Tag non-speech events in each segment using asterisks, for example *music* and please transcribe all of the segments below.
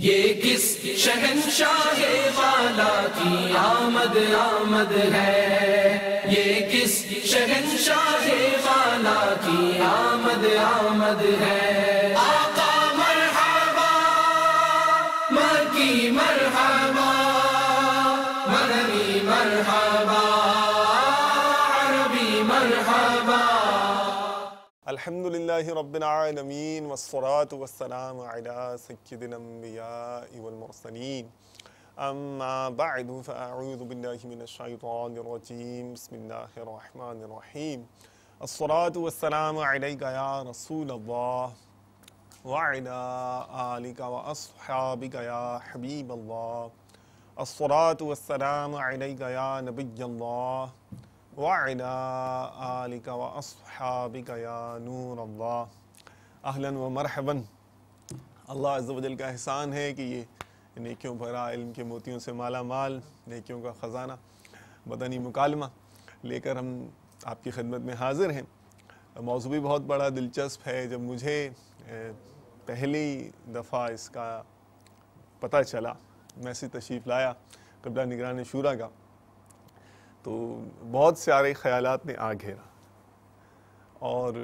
ये किस शहनशाह वाला की आमद आमद है ये किस शहनशाह वाला की आमद आमद है الحمد لله رب العالمين والصلاة والسلام على سيد الأنبياء والمرسلين أما بعد فأعوذ بالله من الشيطان الرجيم بسم الله الرحمن الرحيم الصلاة والسلام عليك يا رسول الله وعلى آلك وأصحابك يا حبيب الله الصلاة والسلام عليك يا نبي الله अहलन व मरहबन अल्लाह अज़ल का एहसान है कि ये नेकियों भरा इल्म के मोतियों से माला माल नेकियों का ख़जाना बदनी मुकालमा लेकर हम आपकी खिदमत में हाजिर हैं मौजू भी बहुत बड़ा दिलचस्प है जब मुझे पहली दफ़ा इसका पता चला मैसे तशरीफ़ लाया कबला निगरान शूरा का तो बहुत सारे ख्याल ने आ घेरा और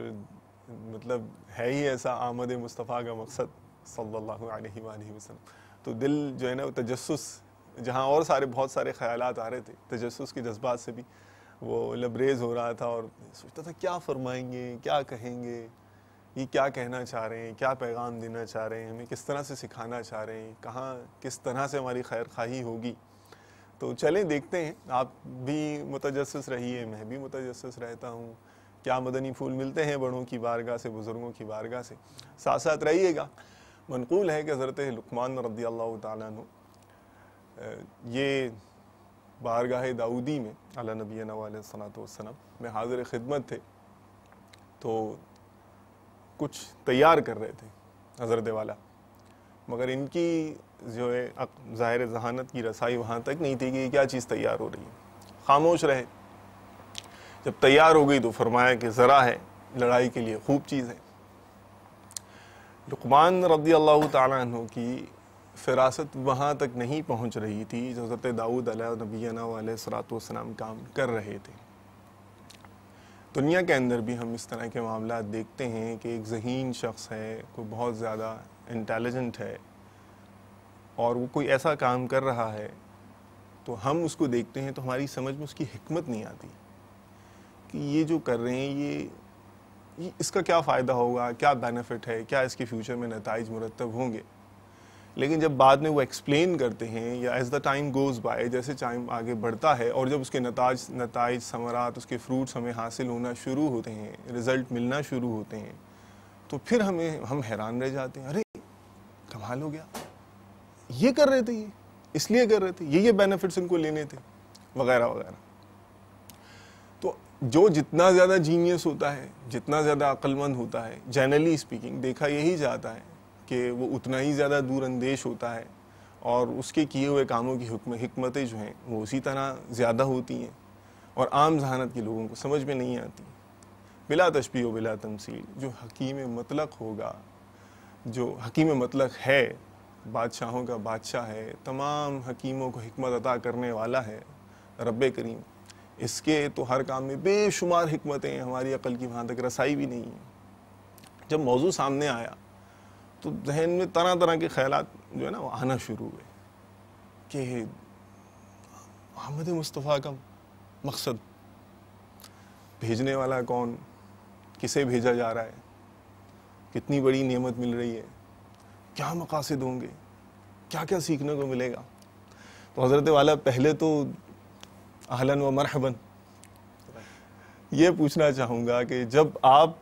मतलब है ही ऐसा आमद मुस्तफ़ा का मकसद सल्लल्लाहु अलैहि वसल्लम तो दिल जो है ना तजस जहाँ और सारे बहुत सारे ख्याल आ रहे थे तजस के जज्बात से भी वो लबरेज हो रहा था और सोचता था क्या फरमाएंगे क्या कहेंगे ये क्या कहना चाह रहे हैं क्या पैगाम देना चाह रहे हैं हमें किस तरह से सिखाना चाह रहे हैं कहाँ किस तरह से हमारी खैर खाही होगी तो चलें देखते हैं आप भी मुतजस रहिए मैं भी मुतजस रहता हूँ क्या मदनी फूल मिलते हैं बड़ों की बारगाह से बुज़ुर्गों की बारगाह से साथ साथ रहिएगा मनकूल है कि हज़रत लकमान रदी अल्लाह तु ये बारगाह दाऊदी में अला नबी वसलम में हाजिर ख़िदमत थे तो कुछ तैयार कर रहे थे हज़रत वाला मगर इनकी जो है ज़ाहिर जहानत की रसाई वहाँ तक नहीं थी कि क्या चीज़ तैयार हो रही है खामोश रहे जब तैयार हो गई तो फरमाया कि ज़रा है लड़ाई के लिए खूब चीज़ है लुकमान रदी अल्लाह तु की फिरासत वहाँ तक नहीं पहुँच रही थी जो हज़रत दाऊद नबीना सलातम काम कर रहे थे दुनिया के अंदर भी हम इस तरह के मामला देखते हैं कि एक जहीन शख्स है कोई बहुत ज़्यादा इंटेलिजेंट है और वो कोई ऐसा काम कर रहा है तो हम उसको देखते हैं तो हमारी समझ में उसकी हमत नहीं आती कि ये जो कर रहे हैं ये, ये इसका क्या फ़ायदा होगा क्या बेनिफिट है क्या इसके फ्यूचर में नतज मुरतब होंगे लेकिन जब बाद में वो एक्सप्लेन करते हैं या as the time goes by जैसे टाइम आगे बढ़ता है और जब उसके नताज नतज समरात उसके फ्रूट्स हमें हासिल होना शुरू होते हैं रिज़ल्ट मिलना शुरू होते हैं तो फिर हमें हम हैरान रह जाते हैं अरे कमाल हो गया ये कर रहे थे ये इसलिए कर रहे थे ये ये बेनिफिट्स इनको लेने थे वगैरह वगैरह तो जो जितना ज़्यादा जीनियस होता है जितना ज़्यादा अक्लमंद होता है जनरली स्पीकिंग देखा यही जाता है कि वो उतना ही ज़्यादा दूरंदेश होता है और उसके किए हुए कामों की हमतें जो हैं वो उसी तरह ज़्यादा होती हैं और आम जहानत के लोगों को समझ में नहीं आती बिला तशबी व बिला तमसील जो हकीम मतलब होगा जो हकीम मतलब है बादशाहों का बादशाह है तमाम हकीमों को हमत अदा करने वाला है रब करीम इसके तो हर काम में बेशुमार हमतें हमारी अकल की वहाँ तक रसाई भी नहीं है जब मौजू सामने आया तो जहन में तरह तरह के ख्याल जो है ना वो आना शुरू हुए कि अहमद मुस्तफ़ा का मकसद भेजने वाला कौन किसे भेजा जा रहा है कितनी बड़ी नियमत मिल रही है क्या मकासद होंगे क्या क्या सीखने को मिलेगा तो हज़रत वाला पहले तो आहलन व मरहबन ये पूछना चाहूँगा कि जब आप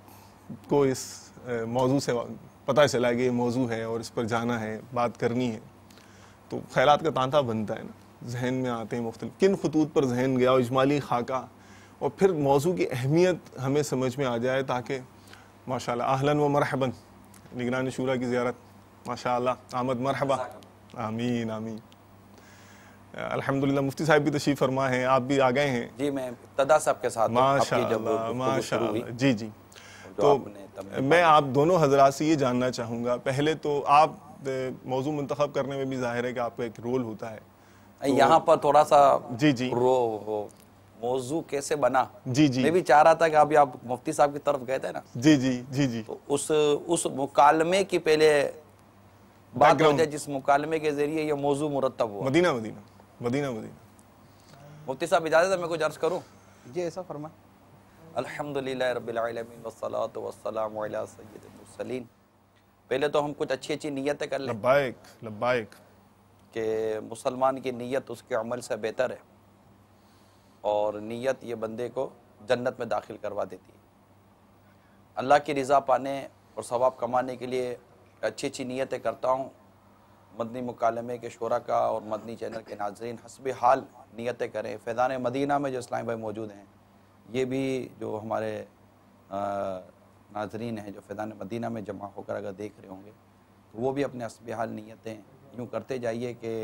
को इस मौजू से पता चला कि ये मौजू है और इस पर जाना है बात करनी है तो ख्यालात का तांता बनता है ना जहन में आते हैं मुख्तलिफ किन खतूत पर जहन गया इजमाली खाका और फिर मौजू की अहमियत हमें समझ में आ जाए ताकि माशा आहलन व मरहबन निगरान शूरा की ज्यारत माशा आमद मरहबा आमीन आमीन अल्हम्दुलिल्लाह मुफ्ती साहब भी तशीफ फरमा है आप भी आ गए हैं जी मैं तदा साहब के साथ माशा जी जी तो मैं आप दोनों हजरा से ये जानना चाहूँगा पहले तो आप मौजू मंतखब करने में भी जाहिर है कि आपका एक रोल होता है तो यहाँ पर थोड़ा सा जी जी रो मौजू कैसे बना जी जी मैं भी चाह रहा था कि अभी आप मुफ्ती साहब की तरफ गए थे ना जी जी जी जी तो उस उस मुकालमे की पहले बात हो जाए जिस मुकालमे के जरिए यह मौजू मुरतब हुआ मदीना मदीना मदीना मदीना मुफ्ती साहब इजाज़त है मैं कुछ अर्ज़ करूँ जी ऐसा फरमाए अलहमदिल्ला रबीआलमिन वसलात वसलाम सैदमसलिन पहले तो हम कुछ अच्छी अच्छी नीयतें कर लें लबाइक लबाइक कि मुसलमान की नीयत उसके अमल से बेहतर है और नीयत ये बंदे को जन्नत में दाखिल करवा देती है अल्लाह की रज़ा पाने और सवाब कमाने के लिए अच्छी अच्छी नीयतें करता हूँ मदनी मकालमे के शोरा का और मदनी चैनल के नाजरन हसब हाल नीयतें करें फैज़ान मदीना में जो इस्लाम भाई मौजूद हैं ये भी जो हमारे नाजरीन हैं जो फैज़ान मदीना में जमा होकर अगर देख रहे होंगे तो वो भी अपने हसब हाल नीयतें यूँ करते जाइए कि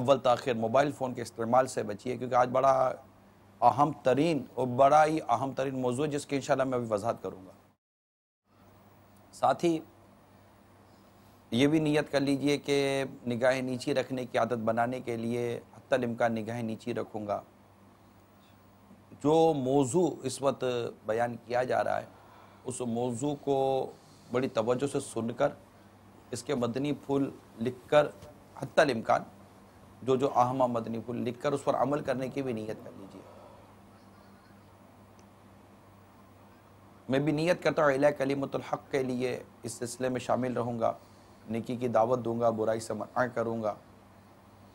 अव्वल तखिर तो मोबाइल फ़ोन के इस्तेमाल से बचिए क्योंकि आज बड़ा अहम तरीन और बड़ा ही अहम तरीन मौजू है जिसकी इन मैं अभी वजाहत करूँगा साथ ही ये भी नियत कर लीजिए कि निगाहें नीची रखने की आदत बनाने के लिए हतलमका निगाहें नीची रखूँगा जो मौजू इस वक्त बयान किया जा रहा है उस मौजू को बड़ी तवज्जो से सुनकर इसके मदनी फूल लिखकर कर इम्कान जो जो आहमा मदनी फूल लिखकर उस पर अमल करने की भी नीयत कर लीजिए मैं भी नीयत करता हूँ अला कलीमतुल्हक के लिए इस सिलसिले में शामिल रहूँगा निकी की दावत दूँगा बुराई से मना करूँगा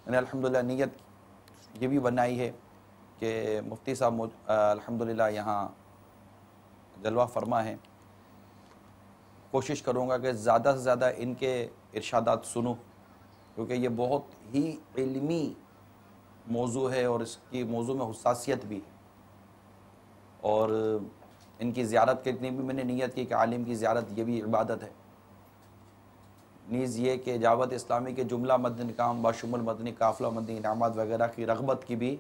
मैंने अलहमदिल्ला नीयत ये भी बनाई है कि मुफ्ती साहब अलहमदिल्ला यहाँ जलवा फरमा है कोशिश करूँगा कि ज़्यादा से ज़्यादा इनके इर्शादात सुनूँ क्योंकि ये बहुत ही इलमी मौजू है और इसकी मौजू में हसासीत भी है और इनकी ज़्यारत कितनी भी मैंने नीयत की कि आलिम की ज़्यारत ये भी इबादत है नीज़ ये कि जावत इस्लामी के जुमला मदन काम बाशुमल मदनी काफिला मदनी इनामत वगैरह की रगबत की भी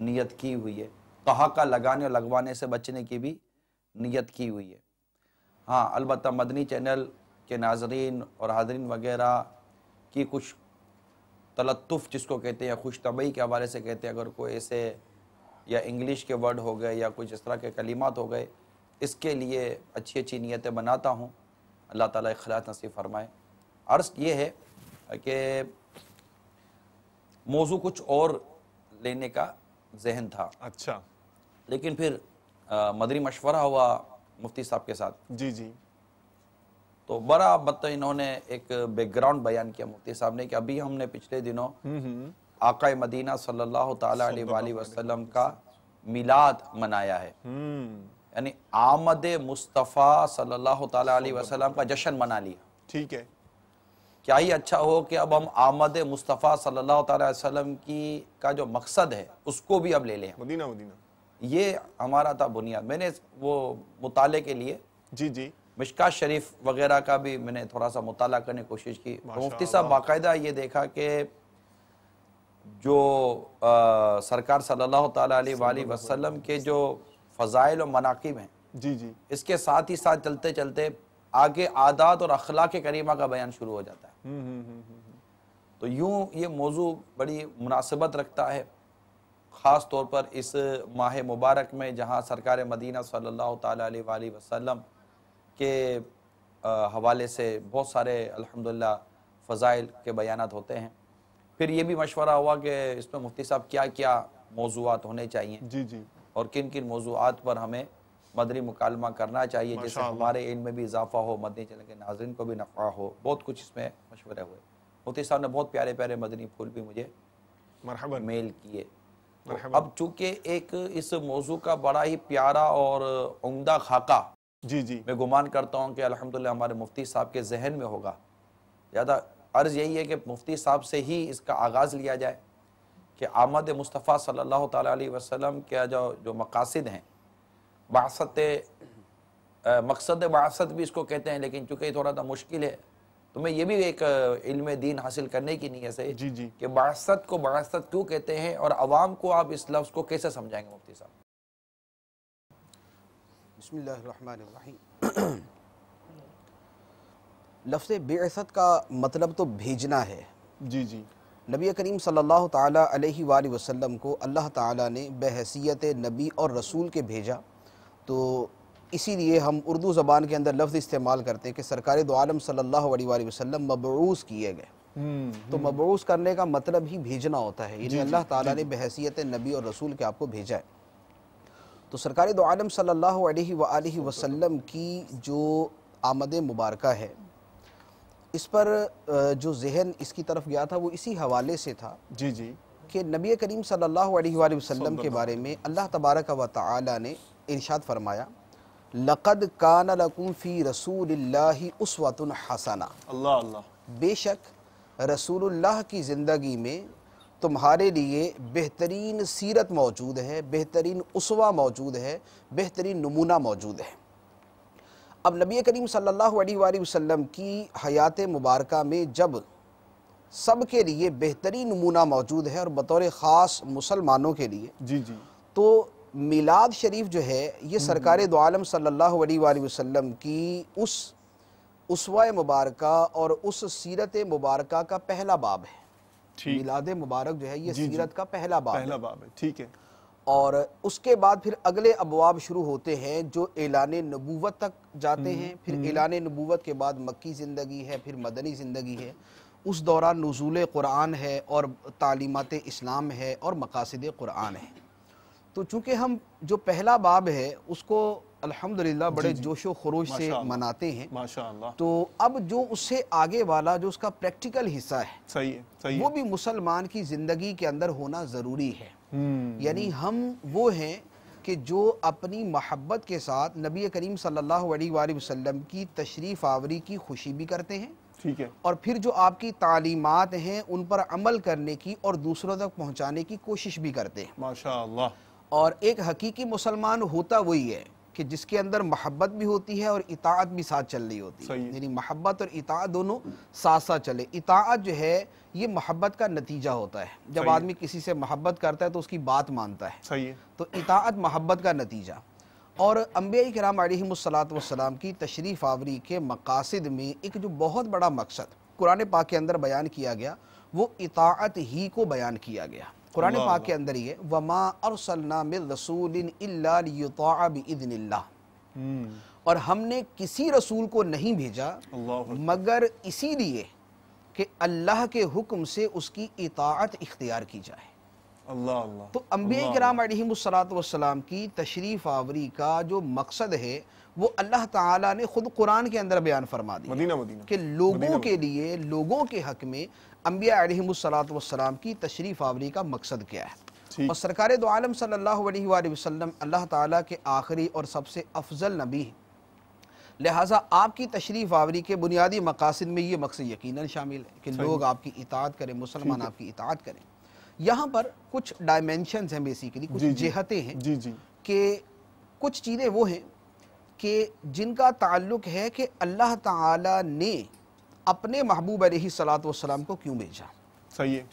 नीयत की हुई है कहाका लगाने और लगवाने से बचने की भी नीयत की हुई है हाँ अलबत् मदनी चैनल के नाजरीन और हाजरीन वगैरह की कुछ तलतफ़ जिसको कहते हैं या खुश तबई के हवाले से कहते हैं अगर कोई ऐसे या इंग्लिश के वर्ड हो गए या कुछ इस तरह के कलीमत हो गए इसके लिए अच्छी अच्छी नीयतें बनाता हूँ अल्लाह ताला अखलास नसीब फरमाए अर्ज़ ये है कि मौजू कुछ और लेने का जहन था अच्छा लेकिन फिर मदरी मशवरा हुआ मुफ्ती साहब के साथ जी जी तो बड़ा मतलब इन्होंने एक बैकग्राउंड बयान किया मुफ्ती साहब ने कि अभी हमने पिछले दिनों हम्म, हम्म। आका मदीना सल्लल्लाहु अलैहि वसल्लम का मिलाद मनाया है हम्म। यानी आमद मुस्तफ़ा सल्लल्लाहु अलैहि वसल्लम का जश्न मना लिया ठीक है क्या ही अच्छा हो कि अब हम आमद मुस्तफ़ा सल्लल्लाहु अलैहि वसल्लम की का जो मकसद है उसको भी अब ले लें मदीना मदीना ये हमारा था बुनियाद मैंने वो मुताले के लिए जी जी मिश्का शरीफ वगैरह का भी मैंने थोड़ा सा मुताल करने की कोशिश की तो मुफ्ती साहब बाकायदा ये देखा कि जो आ, सरकार सल्लल्लाहु अलैहि वसल्लम के जो फ़जाइल और मनाकिब हैं जी जी इसके साथ ही साथ चलते चलते आगे आदात और अखला के करीमा का बयान शुरू हो जाता है हुँ, हुँ, हुँ, तो यूँ ये मौजू बड़ी मुनासिबत रखता है ख़ास तौर पर इस माह मुबारक में जहाँ सरकार मदीना सल्लल्लाहु अलैहि वसल्लम के हवाले से बहुत सारे अल्हम्दुलिल्लाह फ़ज़ाइल के बयान होते हैं फिर ये भी मशवरा हुआ कि इसमें मुफ्ती साहब क्या क्या मौजूद होने चाहिए जी जी और किन किन मौजूद पर हमें मदनी मुकालमा करना चाहिए जैसे हमारे इन में भी इजाफा हो मदनी चैनल के नाजरन को भी नफ़ा हो बहुत कुछ इसमें मशवरे हुए मुफ्ती साहब ने बहुत प्यारे प्यारे मदनी फूल भी मुझे मेल किए तो अब चूंकि एक इस मौजू का बड़ा ही प्यारा और उमदा खाका जी जी मैं गुमान करता हूँ कि अलहमदिल्ला हमारे मुफ्ती साहब के जहन में होगा ज़्यादा अर्ज़ यही है कि मुफ्ती साहब से ही इसका आगाज़ लिया जाए कि आमद मुस्तफ़ा सल्लल्लाहु अलैहि वसल्लम के जो जो मकासद हैं बासत मकसद बासत भी इसको कहते हैं लेकिन चूँकि थोड़ा सा मुश्किल है तो मैं ये भी एक इल्म दीन हासिल करने की नीयत से जी जी कि बासत को बासत क्यों कहते हैं और आवाम को आप इस लफ्ज़ को कैसे समझाएंगे मुफ्ती साहब लफ्ज़ बेसत का मतलब तो भेजना है जी जी नबी करीम सल्लल्लाहु अलैहि वसल्लम को अल्लाह ताला ने बहसीत नबी और रसूल के भेजा तो इसीलिए हम उर्दू ज़बान के अंदर लफ्ज़ इस्तेमाल करते हैं कि सरकार दो आलम सल्लल्लाहु अलैहि मबरूस किए गए हम्म, तो हम्म। मबरूस करने का मतलब ही भेजना होता है यानी अल्लाह ताला ने बहसीत नबी और रसूल के आपको भेजा है तो सरकार दो आलम सल्लल्लाहु की जो आमद मुबारक है इस पर जो जहन इसकी तरफ गया था वो इसी हवाले से था जी जी कि नबी करीम सल्लल्लाहु अलैहि वसल्लम के बारे में अल्लाह तबारक व ताली ने इरशाद फरमाया लक़द कान लकुम फ़ी रसूल उस्वतुन हसना अल्लाह अल्लाह बेशक रसूलुल्लाह की ज़िंदगी में तुम्हारे लिए बेहतरीन सीरत मौजूद है बेहतरीन उसवा मौजूद है बेहतरीन नमूना मौजूद है अब नबी करीम सल्लल्लाहु अलैहि वसल्लम की हयात मुबारक में जब सब के लिए बेहतरीन नमूना मौजूद है और बतौर ख़ास मुसलमानों के लिए जी जी तो मिलाद शरीफ जो है ये हम्म। सरकार दो आलम सल्लल्लाहु अलैहि वसल्लम की उस उसवा मुबारक और उस सीरत मुबारक का पहला बाब है मिलाद मुबारक जो है ये सीरत का पहला बाब पहला बाब है ठीक है और उसके बाद फिर अगले अबवाब शुरू होते हैं जो एलान नबूवत तक जाते हम्म, हैं फिर एलान हम्म। नबूवत के बाद मक्की ज़िंदगी है फिर मदनी ज़िंदगी है उस दौरान नजूल कुरान है और तालीमत इस्लाम है और मकासद कुरान है तो चूँकि हम जो पहला बाब है उसको अल्हम्दुलिल्लाह बड़े जोश व खरोश से मनाते हैं तो अब जो उससे आगे वाला जो उसका प्रैक्टिकल हिस्सा है सही है सही वो है। भी मुसलमान की ज़िंदगी के अंदर होना ज़रूरी है हम्म। यानी हम वो हैं कि जो अपनी महब्बत के साथ नबी करीम सल्लल्लाहु अलैहि वसल्लम की तशरीफ़ आवरी की खुशी भी करते हैं ठीक है और फिर जो आपकी तालीमत हैं उन पर अमल करने की और दूसरों तक पहुँचाने की कोशिश भी करते हैं माशा और एक हकीकी मुसलमान होता वही है कि जिसके अंदर मोहब्बत भी होती है और इतात भी साथ चल रही होती है यानी मोहब्बत और इतात दोनों साथ साथ चले इतात जो है ये मोहब्बत का नतीजा होता है जब आदमी किसी से मोहब्बत करता है तो उसकी बात मानता है सही है तो इतात मोहब्बत का नतीजा और अम्बिया कराम आलिमसलाम की तशरीफ़ आवरी के मकासद में एक जो बहुत बड़ा मकसद कुरान पाक के अंदर बयान किया गया वो इताअत ही को बयान किया गया कुरान पाक के अंदर ही है वमा अरसलनासूल हम्म। और हमने किसी रसूल को नहीं भेजा मगर इसीलिए कि अल्लाह के हुक्म से उसकी इताअत इख्तियार की जाए अल्लाह अल्लाह तो अम्बिया कराम सलात वसलाम की तशरीफ़ आवरी का जो मकसद है वो अल्लाह ताला ने खुद कुरान के अंदर बयान फरमा दिया मदीना मदीना कि लोगों मदीना, के लिए लोगों के हक में अम्बिया सलाम की तशरीफ़ आवरी का मकसद क्या है और सरकार दो आलम सल्लल्लाहु अलैहि वसल्लम अल्लाह ताला के आखिरी और सबसे अफजल नबी हैं लिहाजा आपकी तशरीफ़ आवरी के बुनियादी मकासद में ये मकसद यकीनन शामिल है कि लोग आपकी इतात करें मुसलमान आपकी इतात करें यहाँ पर कुछ डायमेंशन हैं बेसिकली कुछ जहतें हैं कि कुछ चीज़ें वो हैं कि जिनका ताल्लुक है कि अल्लाह ताला ने अपने महबूब सलात वसलाम को क्यों भेजा सही है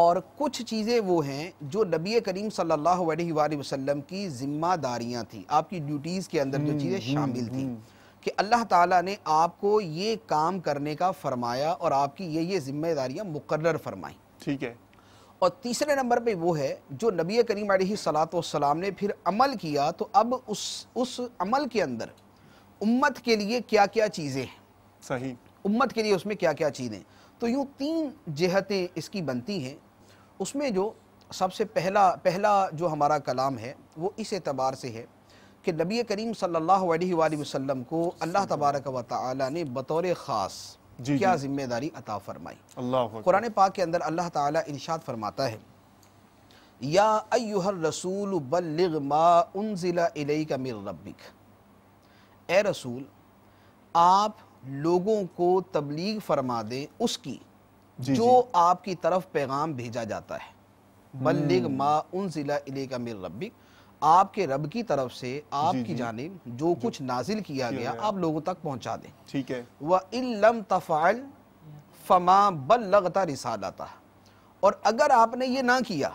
और कुछ चीज़ें वो हैं जो नबी करीम सल्लल्लाहु अलैहि वसल्लम की ज़िम्मेदारियाँ थी आपकी ड्यूटीज़ के अंदर जो हम्म, चीज़ें हम्म, शामिल थी हम्म। कि अल्लाह ताला ने आपको ये काम करने का फरमाया और आपकी ये ये ज़िम्मेदारियाँ मुकर्र फरमाई ठीक है और तीसरे नंबर पे वो है जो नबी करीम सलात वसलाम ने फिर अमल किया तो अब उस उस अमल के अंदर उम्मत के लिए क्या क्या चीज़ें हैं सही उम्मत के लिए उसमें क्या क्या चीज़ें तो यूँ तीन जहतें इसकी बनती हैं उसमें जो सबसे पहला पहला जो हमारा कलाम है वो इस एतबार से है कि नबी करीम सल्ला वसम को अल्लाह तबारक व ताली ने बतौर ख़ास जी क्या जिम्मेदारी अता फरमाई कुरान पाक के अंदर अल्लाह ताला इरशाद फरमाता है या अयुहर रसूल बल्लिग मा उनजिला का मिर रब्बिक ए रसूल आप लोगों को तबलीग फरमा दें उसकी जो आपकी तरफ पैगाम भेजा जाता है बल्लिग हम्म। मा उनजिला का मिर रब्बिक आपके रब की तरफ से आपकी जानब जो कुछ नाजिल किया गया आप लोगों तक पहुँचा दें ठीक है व इलम तफाइल फमा बल्लगता रिसालता और अगर आपने ये ना किया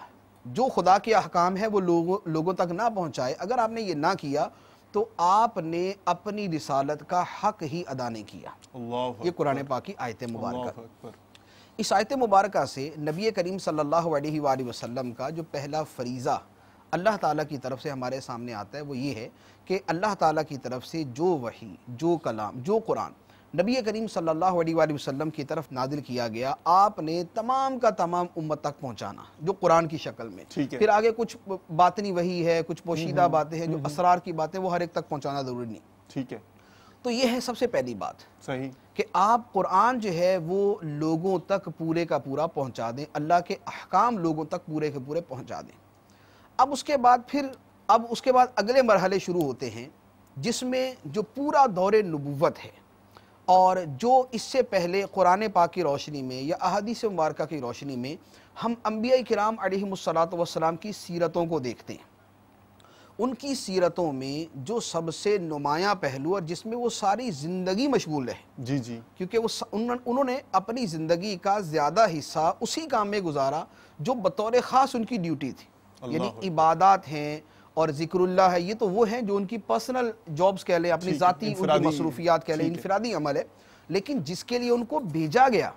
जो खुदा के अहकाम है वो लोगों लोगों तक ना पहुँचाए अगर आपने ये ना किया तो आपने अपनी रिसालत का हक ही अदा नहीं किया ये कुरान पाक की आयत मुबारक इस आयत मुबारक से नबी करीम सल्लल्लाहु अलैहि वसल्लम का जो पहला फरीज़ा अल्लाह ताला की तरफ से हमारे सामने आता है वो ये है कि अल्लाह ताला की तरफ से जो वही जो कलाम जो कुरान नबी करीम सल्लल्लाहु अलैहि वसल्लम की तरफ नादिल किया गया आपने तमाम का तमाम उम्मत तक पहुंचाना जो कुरान की शक्ल में ठीक है फिर आगे कुछ बातनी वही है कुछ पोशीदा हम्म, हम्म, बातें हैं जो हम्म, असरार की बातें वो हर एक तक पहुँचाना ज़रूरी नहीं ठीक है तो ये है सबसे पहली बात सही कि आप कुरान जो है वो लोगों तक पूरे का पूरा पहुंचा दें अल्लाह के अहकाम लोगों तक पूरे के पूरे पहुंचा दें अब उसके बाद फिर अब उसके बाद अगले मरहले शुरू होते हैं जिसमें जो पूरा दौर नबूवत है और जो इससे पहले कुरान पाक की रोशनी में या अहदीस मुबारक की रोशनी में हम अम्बिया कराम अलीसलात वसलाम की सीरतों को देखते हैं उनकी सीरतों में जो सबसे नुमाया पहलू और जिसमें वो सारी ज़िंदगी मशगूल रहे जी जी क्योंकि वो उन, उन्होंने अपनी ज़िंदगी का ज़्यादा हिस्सा उसी काम में गुजारा जो बतौर ख़ास उनकी ड्यूटी थी यानी इबादत हैं और जिक्रुल्ला है ये तो वो हैं जो उनकी पर्सनल जॉब्स कह लें अपनी ज़ाती उनकी मसरूफियात कह लें इनफरादी अमल है लेकिन जिसके लिए उनको भेजा गया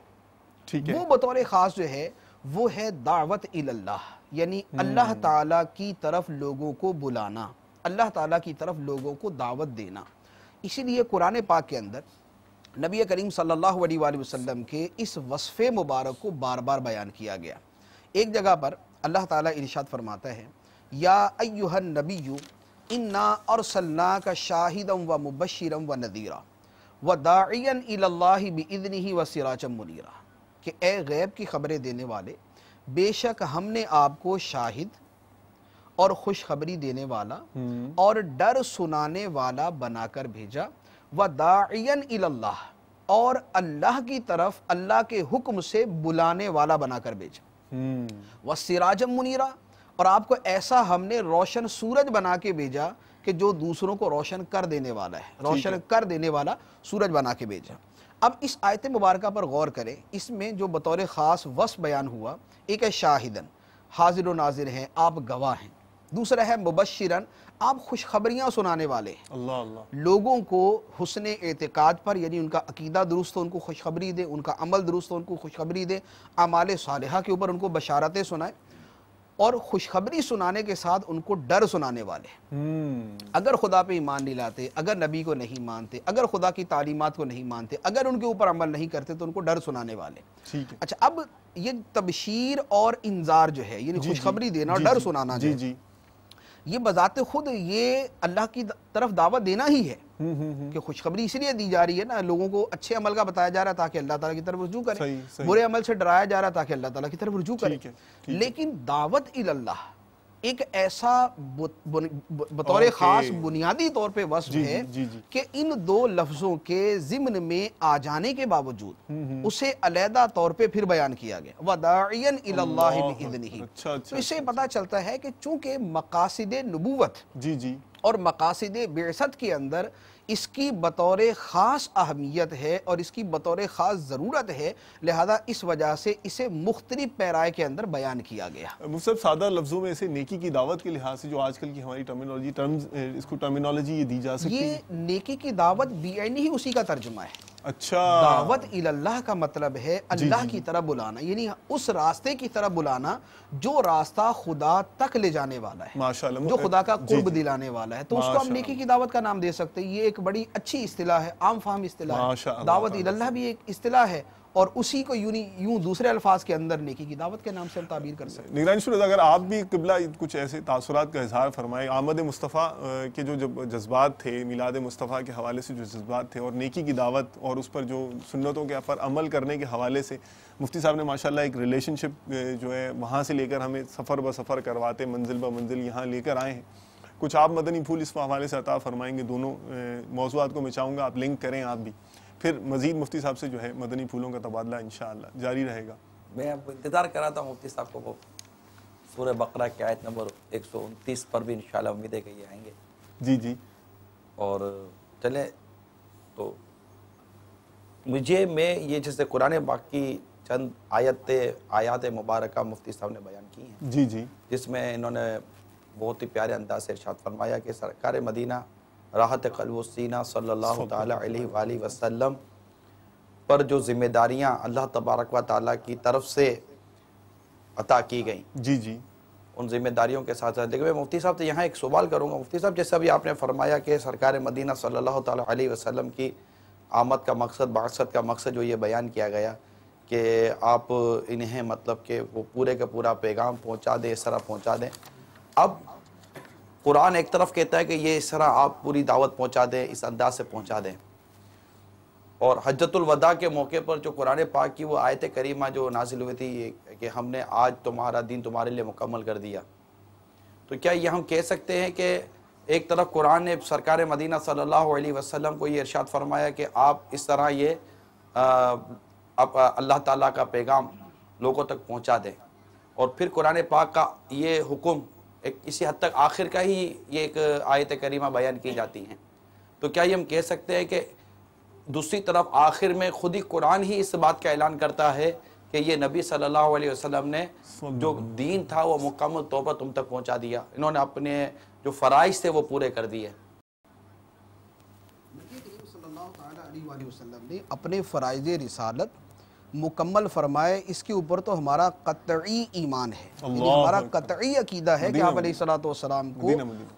ठीक वो बतौर ख़ास जो है वो है दावत इल्लाह यानी अल्लाह हम्म। ताला की तरफ लोगों को बुलाना अल्लाह ताला की तरफ लोगों को दावत देना इसीलिए कुरान पाक के अंदर नबी करीम सल्लल्लाहु अलैहि वसल्लम के इस वसफ़ मुबारक को बार बार बयान किया गया एक जगह पर अल्लाह ताला इरशाद फरमाता है या अयुहन नबी इन्ना और सल्ला का शाहिदम व मुबशरम व नदीरा व दायन इलादन ही व सिराजम मुनीरा कि ए गैब की खबरें देने वाले बेशक हमने आपको शाहिद और खुशखबरी देने वाला हम्म। और डर सुनाने वाला बनाकर भेजा व दायन इल्लाह और अल्लाह की तरफ अल्लाह के हुक्म से बुलाने वाला बनाकर भेजा हम्म। व सिराजम मुनीरा और आपको ऐसा हमने रोशन सूरज बना के भेजा कि जो दूसरों को रोशन कर देने वाला है रोशन कर देने वाला सूरज बना के भेजा अब इस आयत मुबारक पर गौर करें इसमें जो बतौर ख़ास वस बयान हुआ एक है शाहिदन हाजिर नाजिर हैं आप गवाह हैं दूसरा है मुबशरन आप खुशखबरियाँ सुनाने वाले अल्लाह अल्लाह लोगों को हुसन एतकाद पर यानी उनका अकीदा दुरुस्त उनको खुशखबरी दे उनका अमल दुरुस्त उनको खुशखबरी दे अमाल सालहा के ऊपर उनको बशारतें सुनाए और खुशखबरी सुनाने के साथ उनको डर सुनाने वाले हम्म। अगर खुदा पे ईमान नहीं लाते अगर नबी को नहीं मानते अगर खुदा की तालीमत को नहीं मानते अगर उनके ऊपर अमल नहीं करते तो उनको डर सुनाने वाले है। अच्छा अब ये तबशीर और इंजार जो है यानी खुशखबरी देना और डर सुनाना जी जी ये बजाते खुद ये अल्लाह की तरफ दावा देना ही है हम्म, हम्म, हम्म। कि खुशखबरी इसलिए दी जा रही है ना लोगों को अच्छे अमल का बताया जा रहा है ताकि अल्लाह ताला की तरफ रुजू करें बुरे अमल से डराया जा रहा है ताकि अल्लाह ताला की तरफ रुजू करें लेकिन दावत इल्लाह एक ऐसा बतौर खास बुनियादी तौर पे वस्त है कि इन दो लफ्जों के जिम्न में आ जाने के बावजूद हम्म, हम्म। उसे अलहदा तौर पे फिर बयान किया गया वदायन अच्छा, अच्छा, तो अच्छा इसे अच्छा। पता चलता है कि चूंकि मकासद नबूवत जी जी और मकासद बेसत के अंदर इसकी बतौर ख़ास अहमियत है और इसकी बतौर ख़ास ज़रूरत है लिहाजा इस वजह से इसे मुख्तलि पैराए के अंदर बयान किया गया मुसब सादा लफ्ज़ों में इसे नेकी की दावत के लिहाज से जो आजकल की हमारी टर्मिनोलॉजी टर्म्स इसको टर्मिनोलॉजी ये दी जा सकती है ये नेकी की दावत बी एन ही उसी का तर्जुमा है अच्छा दावत इल्लाह का मतलब है अल्लाह की तरफ बुलाना यानी उस रास्ते की तरफ बुलाना जो रास्ता खुदा तक ले जाने वाला है माशाल्लाह जो खुदा का कुर्ब दिलाने वाला है तो उसको हम नेकी की दावत का नाम दे सकते हैं ये एक बड़ी अच्छी इस्तेलाह है आम फाहम है दावत इल्लाह भी एक इस्तेलाह है और उसी को यूनी यूं दूसरे अल्फाज के अंदर नेकी की दावत के नाम से हम ताबीर कर सकते हैं निगरानी अगर आप भी किबला कुछ ऐसे तासरात का इजहार फरमाएं आमद मुस्तफ़ा के जो जब जज्बात थे मिलाद मुस्तफ़ा के हवाले से जो जज्बात थे और नेकी की दावत और उस पर जो सुन्नतों के पर अमल करने के हवाले से मुफ्ती साहब ने माशाल्लाह एक रिलेशनशिप जो है वहाँ से लेकर हमें सफ़र ब सफ़र करवाते मंजिल ब मंजिल यहाँ लेकर आए हैं कुछ आप मदनी फूल इस हवाले से अता फरमाएंगे दोनों मौजूद को मैं चाहूँगा आप लिंक करें आप भी फिर मजीद मुफ्ती साहब से जो है मदनी फूलों का तबादला इन जारी रहेगा मैं आपको इंतज़ार कराता हूँ मुफ्ती साहब को वो सूर्य बकरा की आयत नंबर एक सौ उनतीस पर भी इन उम्मीद है कि ये आएंगे जी जी और चले तो मुझे मैं ये जैसे कुरान बाकी चंद आयत आयात मुबारक मुफ्ती साहब ने बयान की हैं जी जी जिसमें इन्होंने बहुत ही प्यारे अंदाज से इर्शाद फरमाया कि सरकार मदीना राहत कलवसीना सल्ला वसम पर जो जिम्मेदारियां अल्लाह तबारक व की तरफ से अता की गई जी जी उन जिम्मेदारियों के साथ साथ देखिए मैं मुफ्ती साहब से यहाँ एक सवाल करूँगा मुफ्ती साहब जैसे अभी आपने फरमाया कि सरकार मदीना सल्लल्लाहु अलैहि वसल्लम की आमद का मकसद बासत का मकसद जो ये बयान किया गया कि आप इन्हें मतलब कि वो पूरे का पूरा पैगाम पहुँचा दें इस तरह पहुँचा दें अब कुरान एक तरफ कहता है कि ये इस तरह आप पूरी दावत पहुंचा दें इस अंदाज से पहुंचा दें और हजतुलवदा के मौके पर जो कुरान पाक की वो आयत करीमा जो नाजिल हुई थी कि हमने आज तुम्हारा दिन तुम्हारे लिए मुकम्मल कर दिया तो क्या ये हम कह सकते हैं कि एक तरफ कुरान ने सरकार मदीना सल्लल्लाहु अलैहि वसल्लम को ये इरशाद फरमाया कि आप इस तरह ये अल्लाह ताला का पैगाम लोगों तक पहुंचा दें और फिर कुरान पाक का ये हुक्म एक इसी हद तक आखिर का ही ये एक आयत करीमा बयान की जाती हैं तो क्या ये हम कह सकते हैं कि दूसरी तरफ आखिर में खुद ही कुरान ही इस बात का ऐलान करता है कि ये नबी सल्लल्लाहु अलैहि वसल्लम ने जो दीन था वो मुकम्मल तौर पर तुम तक पहुंचा दिया इन्होंने अपने जो फ़राइज थे वो पूरे कर दिए ने अपने फ़राइज़ रिसालत मुकम्मल फरमाए इसके ऊपर तो हमारा कतई ईमान है हमारा कतई अकीदा है कि आप सलाम को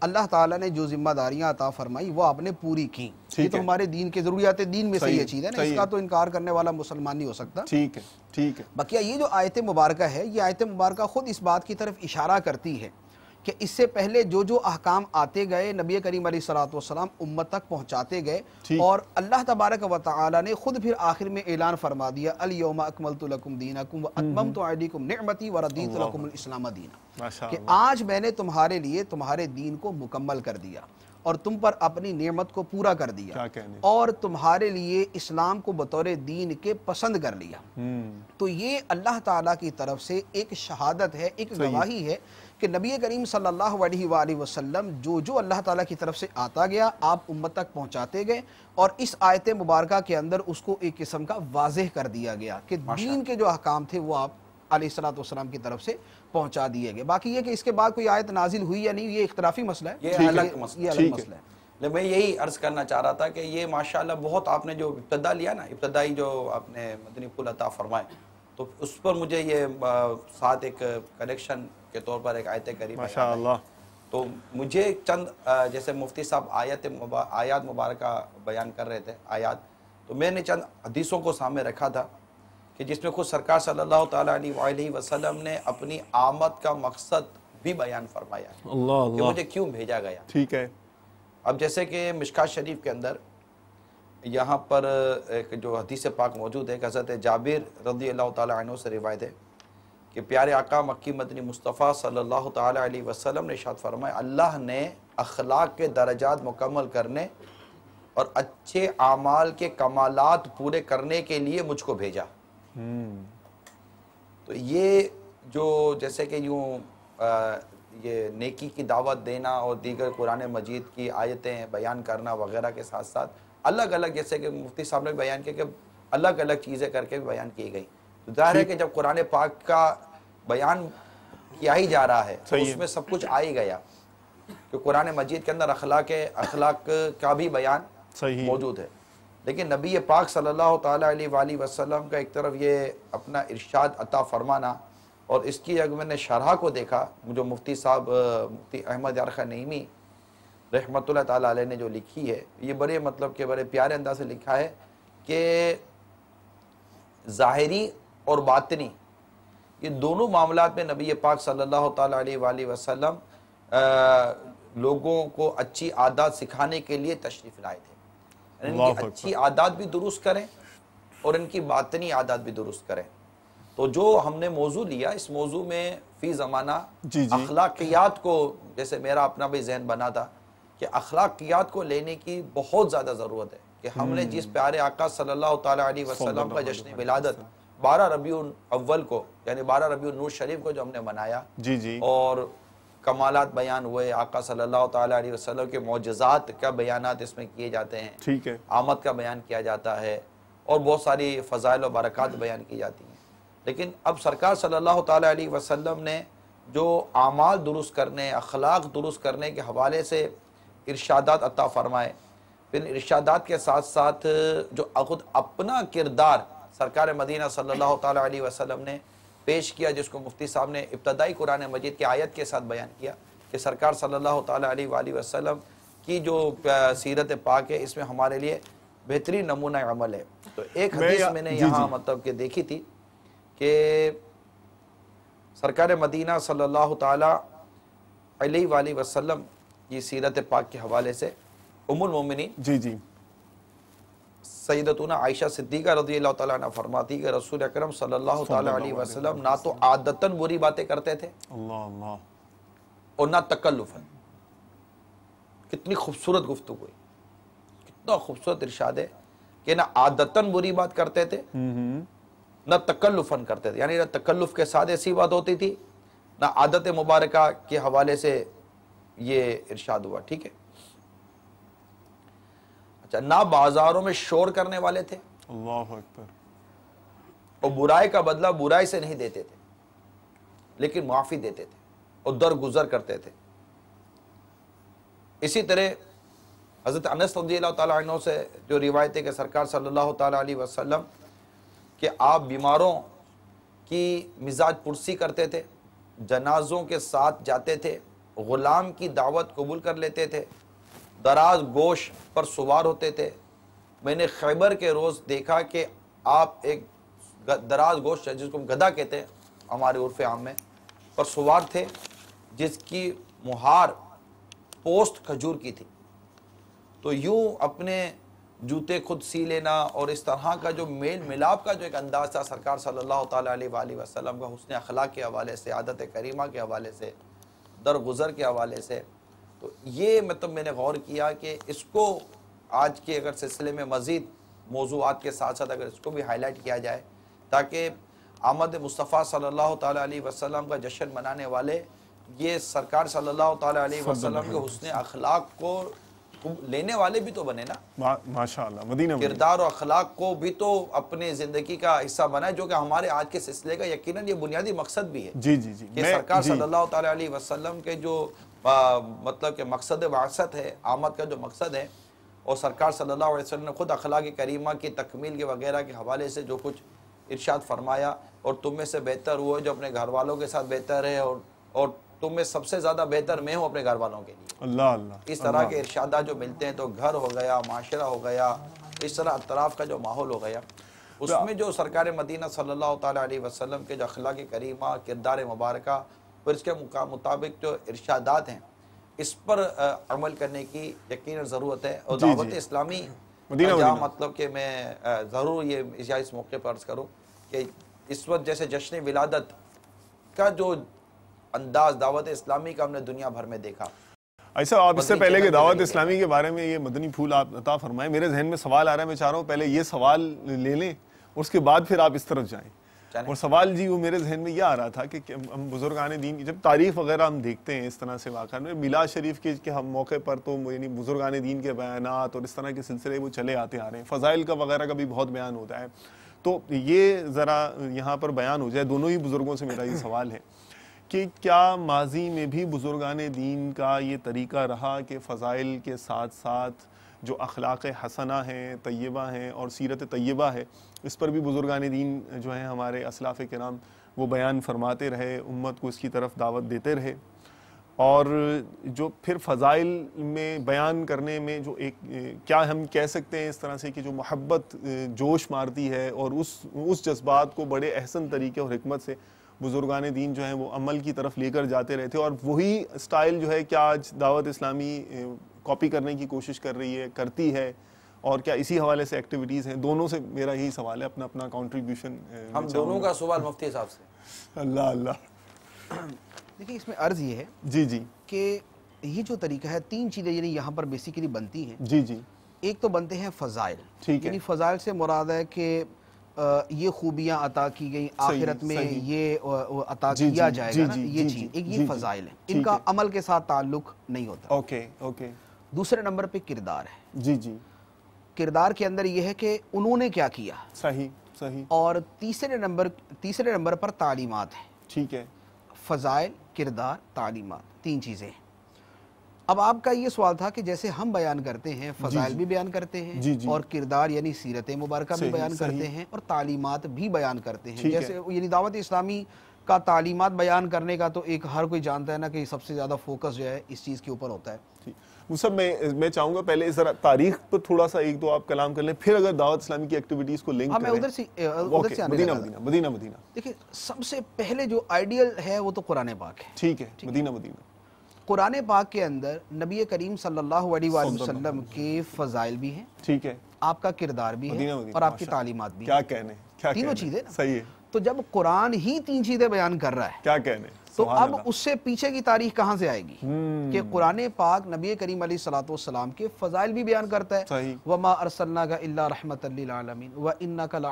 अल्लाह ताला ने जो जिम्मेदारियां अता फरमाई वो आपने पूरी की ये तो हमारे दीन के जरूरियात दीन में सही चीज़ है ना इसका तो इनकार करने वाला मुसलमान नहीं हो सकता ठीक है ठीक है बकिया ये जो आयत मुबारक है ये आयत मुबारक खुद इस बात की तरफ इशारा करती है कि इससे पहले जो जो अहकाम आते गए नबी करीम सलाम उम्मत तक पहुँचाते गए और अल्लाह तबारक वाली ने खुद फिर आखिर में ऐलान फरमा दिया अलियोमा अकमलतलकुम व हम्म, तो हम्म। नमती व दीना कि आज मैंने तुम्हारे लिए तुम्हारे दीन को मुकम्मल कर दिया और तुम पर अपनी नेमत को पूरा कर दिया और तुम्हारे लिए इस्लाम को बतौर दीन के पसंद कर लिया हम्म। तो ये अल्लाह ताला की तरफ से एक शहादत है एक गवाही है कि नबी करीम सल्लल्लाहु अलैहि वसल्लम जो जो अल्लाह ताला की तरफ से आता गया आप उम्मत तक पहुंचाते गए और इस आयत मुबारक के अंदर उसको एक किस्म का वाजह कर दिया गया कि दीन के जो अहकाम थे वो आप सलाम की तरफ से पहुंचा दिए गए बाकी ये कि इसके बाद कोई आयत नाजिल हुई या नहीं ये इख्तराफी मसला है ये अलग मसला है मैं यही अर्ज़ करना चाह रहा था कि ये माशाल्लाह बहुत आपने जो इब्तदा लिया ना इब्तदाई जो आपने मदनी फूल अता फरमाए तो उस पर मुझे ये साथ एक कनेक्शन के तौर पर एक आयत करीब तो मुझे चंद जैसे मुफ्ती साहब आयत आयात मुबारक बयान कर रहे थे आयात तो मैंने चंद हदीसों को सामने रखा था कि जिसमें खुद सरकार सल्लल्लाहु अलैहि वसल्लम ने अपनी आमद का मकसद भी बयान फरमाया अल्लाह कि मुझे क्यों भेजा गया ठीक है अब जैसे कि मिशका शरीफ के अंदर यहाँ पर एक जो हदीस पाक मौजूद है हज़रत जाबिर रदी अल्लाह तु से रिवायत है कि प्यारे आका मक्की मदनी मुस्तफ़ा सल्लल्लाहु अलैहि वसल्लम ने शाद फरमाया अल्लाह ने अखलाक के दर्जात मुकम्मल करने और अच्छे आमाल के कमालात पूरे करने के लिए मुझको भेजा तो ये जो जैसे कि यूँ ये नेकी की दावत देना और दीगर कुरान मजीद की आयतें बयान करना वगैरह के साथ साथ अलग अलग जैसे कि मुफ्ती साहब ने बयान किया कि अलग अलग चीज़ें करके भी बयान की गई तो जाहिर है कि जब कुरान पाक का बयान किया ही जा रहा है तो उसमें सब कुछ आ ही गया कि कुरान मजीद के अंदर अखलाक अखलाक का भी बयान मौजूद है लेकिन नबी पाक सल्लल्लाहु अलैहि वसल्लम का एक तरफ ये अपना इरशाद अता फरमाना और इसकी अगर मैंने शरह को देखा जो मुफ्ती साहब मुफ्ती अहमद यार खान नईमी रहमत ताली ने जो लिखी है ये बड़े मतलब के बड़े प्यारे अंदाज से लिखा है कि ज़ाहरी और बातनी ये दोनों मामला में नबी पाक सल्लल्लाहु सल्ला वसल्लम लोगों को अच्छी आदत सिखाने के लिए तशरीफ लाए थे इनकी अच्छी आदत भी दुरुस्त करें और इनकी बातनी आदत भी दुरुस्त करें तो जो हमने मौजू लिया इस मौजू में फ़ी ज़माना अखलाकियात को जैसे मेरा अपना भी जहन बना था कि अखलाकियात को लेने की बहुत ज़्यादा ज़रूरत है कि हमने हम्म। जिस प्यारे आका सल्लल्लाहु अलैहि वसल्लम का जश्न विलादत बारह रबी अव्वल को यानी बारह रबी नूर शरीफ को जो हमने मनाया जी जी और कमालत बयान हुए आका सल्लल्लाहु अलैहि वसल्लम के मोजात का बयान इसमें किए जाते हैं ठीक है आमद का बयान किया जाता है और बहुत सारी फ़जाइल और बरक़ात बयान की जाती हैं लेकिन अब सरकार सल्लल्लाहु अलैहि वसल्लम ने जो आमाल दुरुस्त करने अखलाक दुरुस्त करने के हवाले से इर्शादात अता फ़रमाए फिर इर्शादात के साथ साथ जो खुद अपना किरदार सरकार मदीना सल्लल्लाहु अलैहि वसल्लम ने पेश किया जिसको मुफ्ती साहब ने इब्तदाई कुरान मजीद के आयत के साथ बयान किया कि सरकार सल्लल्लाहु अलैहि वसल्लम की जो सीरत पाक है इसमें हमारे लिए बेहतरीन नमूना अमल है तो एक हदीस मैंने यहाँ मतलब कि देखी थी कि सरकार मदीना सल्लल्लाहु अलैहि वसल्लम की सीरत पाक के हवाले से उमुल मोमिनी जी जी सैदतून आयशा सिद्दीक रजी अल्लाह ताला फरमाती कि रसूल अकरम सल्लल्लाहु अलैहि वसल्लम ना तो आदतन बुरी बातें करते थे और ना तकल्लुफन कितनी खूबसूरत गुफ्त हुई कितना खूबसूरत इर्शाद है कि ना आदतन बुरी बात करते थे हम्म, हम्म। ना तकल्लुफन करते थे यानी ना तकल्लुफ के साथ ऐसी बात होती थी ना आदत मुबारक के हवाले से ये इर्शाद हुआ ठीक है अच्छा ना बाजारों में शोर करने वाले थे और बुराई का बदला बुराई से नहीं देते थे लेकिन माफ़ी देते थे और दरगुजर करते थे इसी तरह हज़रत अनस रजी से जो रिवायत है कि सरकार सल्लल्लाहु अलैहि वसल्लम कि आप बीमारों की मिजाज पुरसी करते थे जनाजों के साथ जाते थे ग़ुलाम की दावत कबूल कर लेते थे दराज गोश पर सवार होते थे मैंने खैबर के रोज़ देखा कि आप एक दराज गोश जिसको हम गदा कहते हैं हमारे उर्फ आम में पर सवार थे जिसकी मुहार पोस्ट खजूर की थी तो यूँ अपने जूते खुद सी लेना और इस तरह का जो मेल मिलाप का जो एक अंदाज था सरकार सल्लल्लाहु अलैहि वसल्लम का हुसन अखलाक के हवाले से आदत करीमा के हवाले से दरगुजर के हवाले से तो ये मतलब मैंने गौर किया कि इसको आज के अगर सिलसिले में मज़ीद मौजूद के साथ साथ अगर इसको भी हाईलाइट किया जाए ताकि आमद मुस्तफ़ा सल्लल्लाहु अलैहि वसल्लम का जश्न मनाने वाले ये सरकार सल्लल्लाहु अलैहि वसल्लम के हुस्न अखलाक को लेने वाले भी तो बने ना मा, माशाल्लाह मदीना किरदार और अखलाक को भी तो अपने जिंदगी का हिस्सा बनाए जो कि हमारे आज के सिलसिले का यकीनन ये बुनियादी मकसद भी है जी जी जी सरकार सल्लल्लाहु अलैहि वसल्लम के जो मतलब कि मकसद वासत है आमद का जो मकसद है और सरकार सल्लल्लाहु अलैहि वसल्लम ने ख़ुद के करीमा की तकमील के वगैरह के हवाले से जो कुछ इर्शाद फरमाया और तुम में से बेहतर हुए जो अपने घर वालों के साथ बेहतर है और और तुम में सबसे ज़्यादा बेहतर मैं हूँ अपने घर वालों के लिए अल्लाह अल्लाह इस तरह के इर्शादा जो मिलते हैं तो घर हो गया माशरा हो गया इस तरह अतराफ़ का जो माहौल हो गया उसमें जो सरकार मदीना सल्लल्लाहु अलैहि वसल्लम के जो के करीमा किरदार मुबारक और इसके मुताबिक जो इर्शादात हैं इस पर अमल करने की यकीन ज़रूरत है और दावत इस्लामी का मतलब कि मैं ज़रूर ये इस मौके पर अर्ज़ करूँ कि इस वक्त जैसे जश्न विलादत का जो अंदाज दावत इस्लामी का हमने दुनिया भर में देखा ऐसा आप इससे पहले के दावत इस्लामी के बारे में ये मदनी फूल आप अता फरमाएं मेरे जहन में सवाल आ रहा है मैं चाह रहा हूँ पहले ये सवाल ले लें उसके बाद फिर आप इस तरफ जाएं और सवाल जी वो मेरे जहन में ये आ रहा था कि हम बुजुर्गान दीन की जब तारीफ वगैरह हम देखते हैं इस तरह से वाकई में मिला शरीफ के, के हम मौके पर तो यानी बुजुर्गान दीन के बयान और इस तरह के सिलसिले वो चले आते आ रहे हैं फ़जाइल का वगैरह का भी बहुत बयान होता है तो ये ज़रा यहाँ पर बयान हो जाए दोनों ही बुज़ुर्गों से मेरा ये *coughs* सवाल है कि क्या माजी में भी बुज़ुर्गान दीन का ये तरीका रहा कि फ़जाइल के साथ साथ जो अखलाक हसना हैं तयबा हैं और सीरत तयबा है इस पर भी बुज़ुर्गान दीन जो हैं हमारे असलाफ़ कराम वो बयान फरमाते रहे उम्मत को इसकी तरफ दावत देते रहे और जो फिर फ़ज़ाइल में बयान करने में जो एक क्या हम कह सकते हैं इस तरह से कि जो मोहब्बत जोश मारती है और उस उस जज्बात को बड़े अहसन तरीके और हमत से बुज़ुर्गान दीन जो हैं वो अमल की तरफ लेकर जाते रहे थे और वही स्टाइल जो है क्या आज दावत इस्लामी कॉपी करने की कोशिश कर रही है करती है और क्या इसी हवाले से एक्टिविटीज़ हैं दोनों से मेरा यही सवाल है अपना अपना कॉन्ट्रीब्यूशन हम दोनों का सवाल मुफ्ती साहब से अल्लाह अल्लाह *clears throat* देखिए इसमें अर्ज़ ये है जी जी कि ये जो तरीका है तीन चीज़ें यानी यहाँ पर बेसिकली बनती हैं जी जी एक तो बनते हैं फ़जाइल ठीक है फ़जाइल से मुराद है कि ये खूबियाँ अता की गई आखिरत में ये अता किया जाएगा ये चीज़ एक ये फ़जाइल है इनका अमल के साथ ताल्लुक नहीं होता ओके ओके दूसरे नंबर पे किरदार है जी जी किरदार के अंदर यह है कि उन्होंने क्या किया सही सही और तीसरे नंबर तीसरे नंबर पर तालीमत है ठीक है फ़जाइल किरदार तालीमत तीन चीज़ें हैं अब आपका ये सवाल था कि जैसे हम बयान करते हैं फजाइल भी बयान करते हैं जी जी। और किरदार यानी सीरत मुबारक भी बयान करते हैं और तालीमत भी बयान करते हैं जैसे है। यानी दावत इस्लामी का तालीमत बयान करने का तो एक हर कोई जानता है ना कि सबसे ज़्यादा फोकस जो है इस चीज़ के ऊपर होता है वो सब मैं मैं चाहूंगा पहले इस तारीख पर थोड़ा सा एक दो आप कलाम कर लें फिर अगर दावत इस्लामी की एक्टिविटीज़ को लिंक हाँ, मैं उधर से उधर से मदीना मदीना मदीना मदीना देखिए सबसे पहले जो आइडियल है वो तो कुरान पाक है ठीक है मदीना मदीना कुरान पाक के अंदर नबी करीम सल्लल्लाहु अलैहि वसल्लम के फजाइल भी हैं ठीक है आपका किरदार भी है और आपकी तालीमात भी क्या कहने क्या तीनों चीज़ें सही है तो जब कुरान ही तीन चीज़ें बयान कर रहा है क्या कहने तो अब उससे पीछे की तारीख कहाँ से आएगी हम्म। कि कुरान पाक नबी करीम सलाम के फजाइल भी बयान करता है वमा अरसलना का इल्ला रहमत व इन्ना का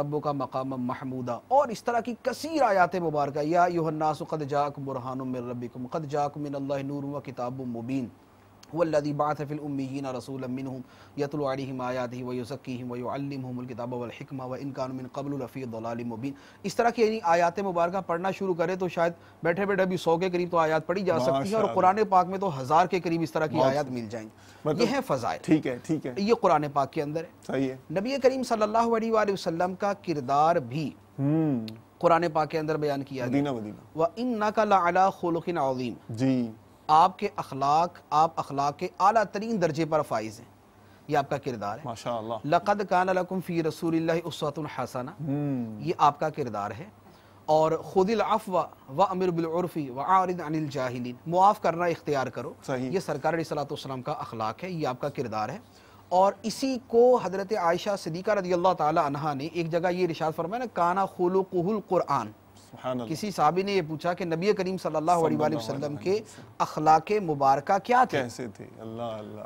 रब्बो का मकाम महमूदा और इस तरह की कसीर आयात मुबारक या युहन्नास क़द जाक बुरहानुम मिन रब्बिकुम क़द जाक मिन अल्लाह नूरुम व किताबुम मुबीन वल्लि बातफ़िलउम्मीन रसूलमिन यतलम आयात ही वसकीम वलमकिताब वलहिकमा व इनकानमिन कबलफ़ीबिन इस तरह की यानी आयात मुबारक पढ़ना शुरू करें तो शायद बैठे बैठे अभी सौ के करीब तो आयात पढ़ी जा सकती है और कुरान पाक में तो हज़ार के करीब इस तरह की आयात मिल जाएंगी मतलब ये है फ़ज़ाइल ठीक है ठीक है ये कुरान पाक के अंदर है सही है नबी करीम सल्ला वसम का किरदार भी हम्म। कुरान पाक के अंदर बयान किया गया व इन नका ला खुलकिन जी आपके अखलाक आप अखलाक के अला तरीन दर्जे पर फाइज हैं ये आपका किरदार है लक़द कान लकुम फ़ी रसूल उसतुलहसना हम्म। ये आपका किरदार है और खुदिल अफवा व अमिर व आरद अनिल जाहिलीन मुआफ़ करना इख्तियार करो ये सरकार सलाम का अखलाक है ये आपका किरदार है और इसी को हज़रत आयशा सदीक़ा रदी तह ने एक जगह ये रिशात फरमाया ना काना खुल कुरान किसी साहबी ने यह पूछा कि नबी करीम सल्लाम के अखलाक मुबारक क्या थे कैसे थे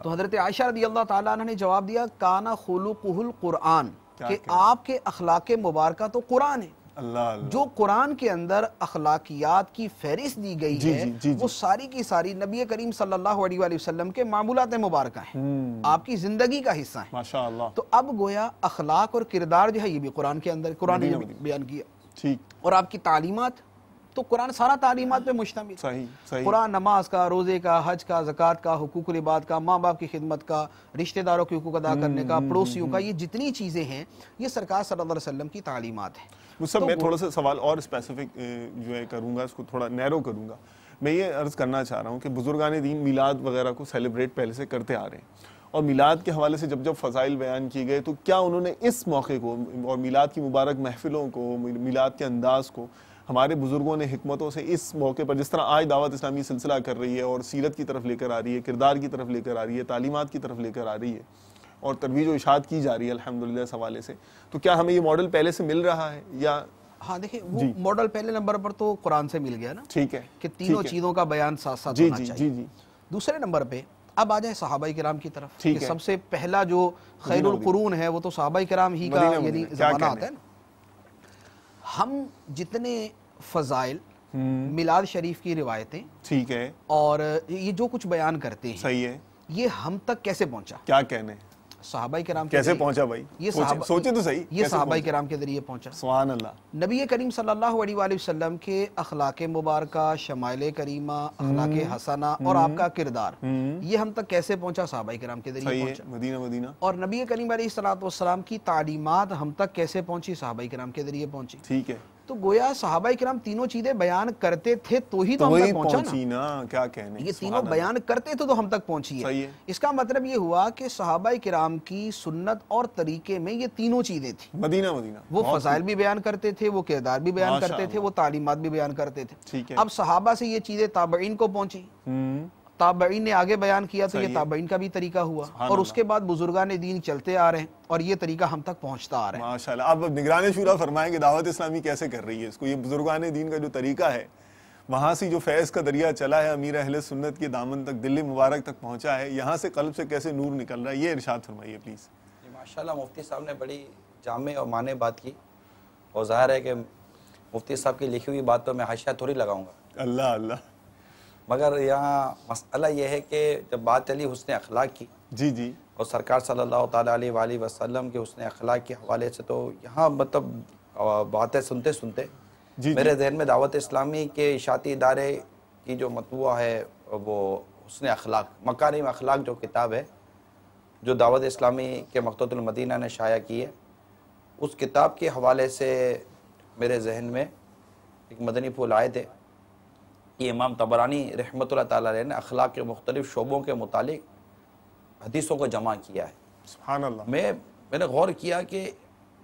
तो हजरत आयशा रदी अल्लाह ताला ने जवाब दिया काना खुलुकुहुल कुरान के आपके अखलाक मुबारक तो कुरान है अल्लाह जो कुरान के अंदर अखलाकियात की फहरिस्त दी गई जी, है जी, जी, वो सारी की सारी नबी करीम सल्लल्लाहु अलैहि वसल्लम के मामूलत मुबारक हैं हम्म। आपकी जिंदगी का हिस्सा है माशाल्लाह तो अब गोया अखलाक और किरदार जो है ये भी कुरान के अंदर कुरान ने बयान किया ठीक और आपकी तालीमत तो कुरान सारा तालीमत पे मुश्तमिल सही सही कुरान नमाज का रोज़े का हज का जक़ात का हुकूक इबाद का माँ बाप की खिदमत का रिश्तेदारों के हकूक अदा करने का हम्म, पड़ोसियों का हम्म। ये जितनी चीज़ें हैं ये सरकार सल्लल्लाहु अलैहि वसल्लम की तालीमत है मुझसे तो मैं थोड़ा सा सवाल और स्पेसिफिक जो है करूँगा इसको थोड़ा नैरो करूँगा मैं ये अर्ज़ करना चाह रहा हूँ कि बुज़ुर्गान दीन मिलाद वगैरह को सेलिब्रेट पहले से करते आ रहे हैं और मिलाद के हवाले से जब जब फ़जाइल बयान किए गए तो क्या उन्होंने इस मौके को और मिलाद की मुबारक महफ़िलों को मिलाद के अंदाज़ को हमारे बुज़ुर्गों ने हमतों से इस मौके पर जिस तरह आज दावत इस्लामी सिलसिला कर रही है और सीरत की तरफ लेकर आ रही है किरदार की तरफ लेकर आ रही है तालीमत की तरफ लेकर आ रही है और तरवीज व इशात की जा रही है अलहमदिल्ला इस हवाले से तो क्या हमें ये मॉडल पहले से मिल रहा है या हाँ देखिए वो मॉडल पहले नंबर पर तो कुरान से मिल गया ना ठीक है कि तीनों चीज़ों का बयान साथ साथ जी जी जी दूसरे नंबर पर अब आ जाए सहाबाई कराम की तरफ ठीक है सबसे पहला जो खैरून है वो तो सहाबाई कराम ही का यानी जमाना आता है ना हम जितने फजाइल हम्म। मिलाद शरीफ की रिवायतें ठीक है और ये जो कुछ बयान करते हैं सही है ये हम तक कैसे पहुंचा क्या कहने सहाबाई नाम कैसे पहुंचा भाई ये सोचे तो सही ये सहाबाई नाम के जरिए पहुंचा सुहान अल्लाह नबी करीम सल्लल्लाहु अलैहि वसल्लम के अखलाक मुबारक शमाइल करीमा अखलाक हम्म। हसना और हम्म। आपका किरदार हम्म। ये हम तक कैसे पहुंचा सहाबाई नाम के जरिए मदीना मदीना और नबी करीम सलाम की तालीमत हम तक कैसे पहुंची सहाबाई नाम के जरिए पहुंची ठीक है तो गोया साहबा कराम तीनों चीजें बयान करते थे तो ही तो, तो हम तक पहुंचा ना।, ना क्या कहने ये तीनों बयान करते थे तो हम तक पहुंची है।, है इसका मतलब ये हुआ कि साहबा कराम की सुन्नत और तरीके में ये तीनों चीजें थी मदीना मदीना वो फसाइल भी बयान करते थे वो किरदार भी बयान करते थे वो तालीमत भी बयान करते थे अब सहाबा से ये चीजें ताबईन को पहुंची हम्म। ताबईन ने आगे बयान किया तो ये ताबईन का भी तरीका हुआ और उसके बाद बुजुर्गान दीन चलते आ रहे हैं और ये तरीका हम तक पहुंचता आ रहा है माशाल्लाह अब निगरान शूरा फरमाएंगे दावत इस्लामी कैसे कर रही है इसको ये ने दीन का जो तरीका है वहाँ से जो फैज़ का दरिया चला है अमीर अहल सुन्नत के दामन तक दिल्ली मुबारक तक पहुँचा है यहाँ से कल्ब से कैसे नूर निकल रहा है ये इरशाद फरमाइए प्लीज़ माशाल्लाह मुफ्ती साहब ने बड़ी जामे और माने बात की और जाहिर है कि मुफ्ती साहब की लिखी हुई बात तो मैं हाशिया थोड़ी लगाऊंगा अल्लाह अल्लाह मगर यहाँ मसला यह है कि जब बात चली उसने अखलाक की जी जी और सरकार सल्लल्लाहु तल वसल्लम के उसने अखलाक के हवाले से तो यहाँ मतलब बातें सुनते सुनते जी मेरे जहन में दावत इस्लामी के इशाती इदारे की जो मतवा है वो उसने अखलाक मकानी अखलाक जो किताब है जो दावत इस्लामी के मकतमदीना ने शाया की है उस किताब के हवाले से मेरे जहन में एक मदनी फूल आए थे कि इमाम तबरानी रहमत ने अखलाक के मुख्तलिफ शोबों के मुतालिक हदीसों को जमा किया है मैं मैंने गौर किया कि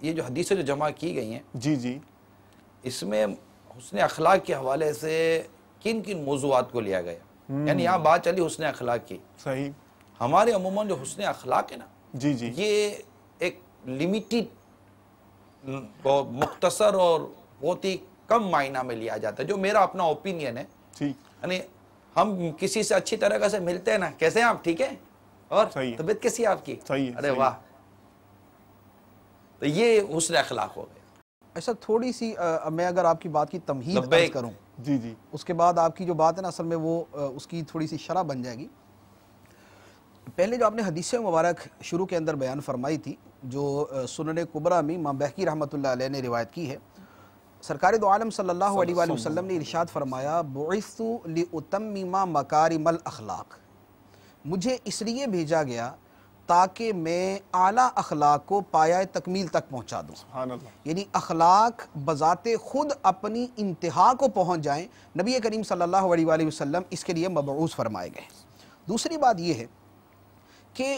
ये जो हदीसें जो जमा की गई हैं जी जी इसमें हुसन अखलाक के हवाले से किन किन मौजूद को लिया गया हम्म। यानी यहाँ बात चली हुसन अखलाक की सही हमारे अमूमन जो हुसन अखलाक है ना जी जी ये एक लिमिटेड मुख्तसर और बहुत ही कम मायना में लिया जाता है जो मेरा अपना ओपिनियन है ठीक यानी हम किसी से अच्छी तरह से मिलते हैं ना कैसे हैं आप ठीक है और तबीयत कैसी है आपकी सही है अरे वाह तो ये हुसन अखलाक हो गए ऐसा अच्छा, थोड़ी सी आ, मैं अगर आपकी बात की तमहीद करूं जी जी उसके बाद आपकी जो बात है ना असल में वो आ, उसकी थोड़ी सी शरह बन जाएगी पहले जो आपने हदीस मुबारक शुरू के अंदर बयान फरमाई थी जो सुनने कुबरा में माँ बहकी रहमत ने रिवायत की है सरकार दो आलम सल्लल्लाहु अलैहि वसल्लम ने इरशाद फरमाया मकारी मल अखलाक मुझे इसलिए भेजा गया ताकि मैं आला अखलाक को पाया तकमील तक पहुँचा दूँ यानी अखलाक बजात खुद अपनी इंतहा को पहुँच जाए नबी करीम सल्लल्लाहु अलैहि वसल्लम इसके लिए मबूस फरमाए गए दूसरी बात यह है कि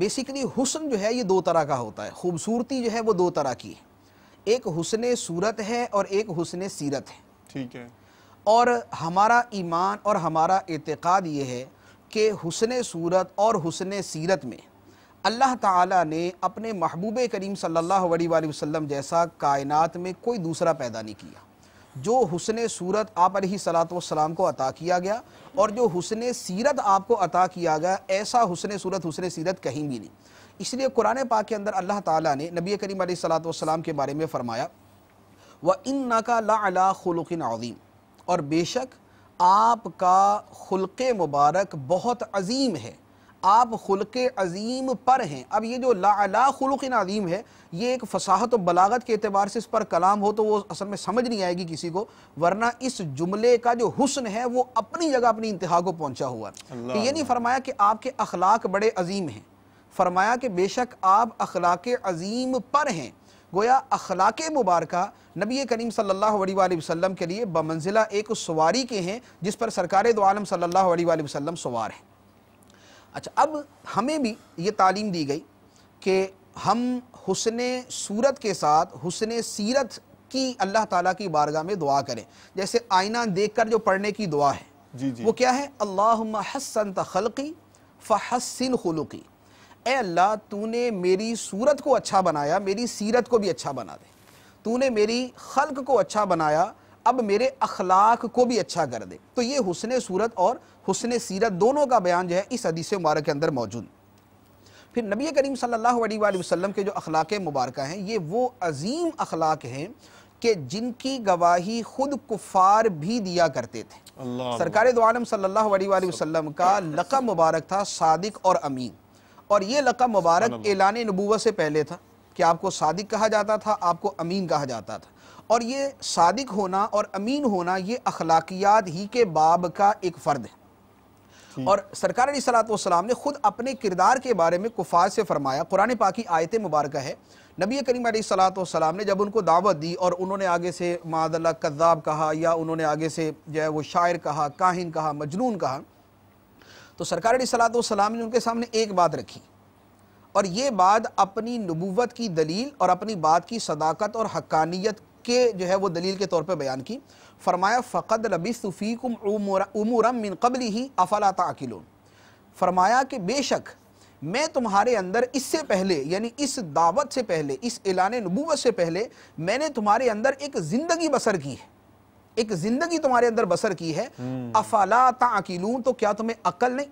बेसिकली हुसन जो है ये दो तरह का होता है खूबसूरती जो है वो दो तरह की है एक हुसन सूरत है और एक हुसन सीरत है ठीक है और हमारा ईमान और हमारा एतक़ाद ये है कि हुसन सूरत और हुसन सीरत में अल्लाह ताला ने अपने महबूब करीम सल्लल्लाहु अलैहि वसल्लम जैसा कायनात में कोई दूसरा पैदा नहीं किया जो हुसन सूरत आप सलात वसलाम को अता किया गया और जो हुसन सीरत आपको अता किया गया ऐसा हुसन सूरत हुसन सीरत कहीं भी नहीं इसलिए कुरान पाक के अंदर अल्लाह ताला ने नबी करीम सलाम के बारे में फ़रमाया व इन का ला खलुकिन अजीम और बेशक आपका खुलक मुबारक बहुत अजीम है आप खुलक अजीम पर हैं अब ये जो लाला खुलक अजीम है ये एक फसाहत और बलागत के अतबार से इस पर कलाम हो तो वो असल में समझ नहीं आएगी किसी को वरना इस जुमले का जो हसन है वो अपनी जगह अपनी इंतहा को पहुँचा हुआ तो ये नहीं फरमाया कि आपके अखलाक बड़े अजीम हैं फरमाया कि बेशक आप अखलाक अजीम पर हैं गोया अखलाक मुबारक नबी करीम सल्ला वसलम के लिए बमंजिला एक सवारी के हैं जिस पर सरकार दो आलम सल्लल्लाहु सवार हैं अच्छा अब हमें भी ये तालीम दी गई कि हम हुसन सूरत के साथ हुसन सीरत की अल्लाह ताला की बारगाह में दुआ करें जैसे आईना देखकर जो पढ़ने की दुआ है जी जी। वो क्या है अल्लाह हसन तखलकी फ़हसिन खलुकी ए अल्लाह तूने मेरी सूरत को अच्छा बनाया मेरी सीरत को भी अच्छा बना दे तूने मेरी खल्क को अच्छा बनाया अब मेरे अखलाक को भी अच्छा कर दे तो ये हुसन सूरत और हुसन सीरत दोनों का बयान जो है इस हदीस मुबारक के अंदर मौजूद फिर नबी करीम सल्लल्लाहु अलैहि वसल्लम के जो अखलाक मुबारक हैं ये वो अजीम अखलाक हैं कि जिनकी गवाही खुद कुफार भी दिया करते थे सरकार दो आलम सल्लल्लाहु अलैहि वसल्लम का लक़ब मुबारक था सादिक और अमीन और ये लक़ब मुबारक एलान नबूवत से पहले था कि आपको सादिक कहा जाता था आपको अमीन कहा जाता था और ये सादिक होना और अमीन होना ये अखलाकियात ही के बाब का एक फ़र्द है और सरकार सलाम ने खुद अपने किरदार के बारे में कुफ़ात से फरमाया कुरान पाकि की आयत मुबारक है नबी करीम सलाम ने जब उनको दावत दी और उन्होंने आगे से मादल कद्दाब कहा या उन्होंने आगे से जो है वो शायर कहा काहिन कहा मजनून कहा तो सरकार सलात सलाम ने उनके सामने एक बात रखी और ये बात अपनी नबूवत की दलील और अपनी बात की सदाकत और हकानियत के जो है वो दलील के तौर पर बयान की फरमाया फ़कद लबिसफ़ीकम उमूरम मिन कबली ही अफलात अकिलो फरमाया कि बेशक मैं तुम्हारे अंदर इससे पहले यानी इस दावत से पहले इस एलान नबूवत से पहले मैंने तुम्हारे अंदर एक ज़िंदगी बसर की है एक जिंदगी तुम्हारे अंदर बसर की है अफाला ताकिलून तो क्या तुम्हें अकल नहीं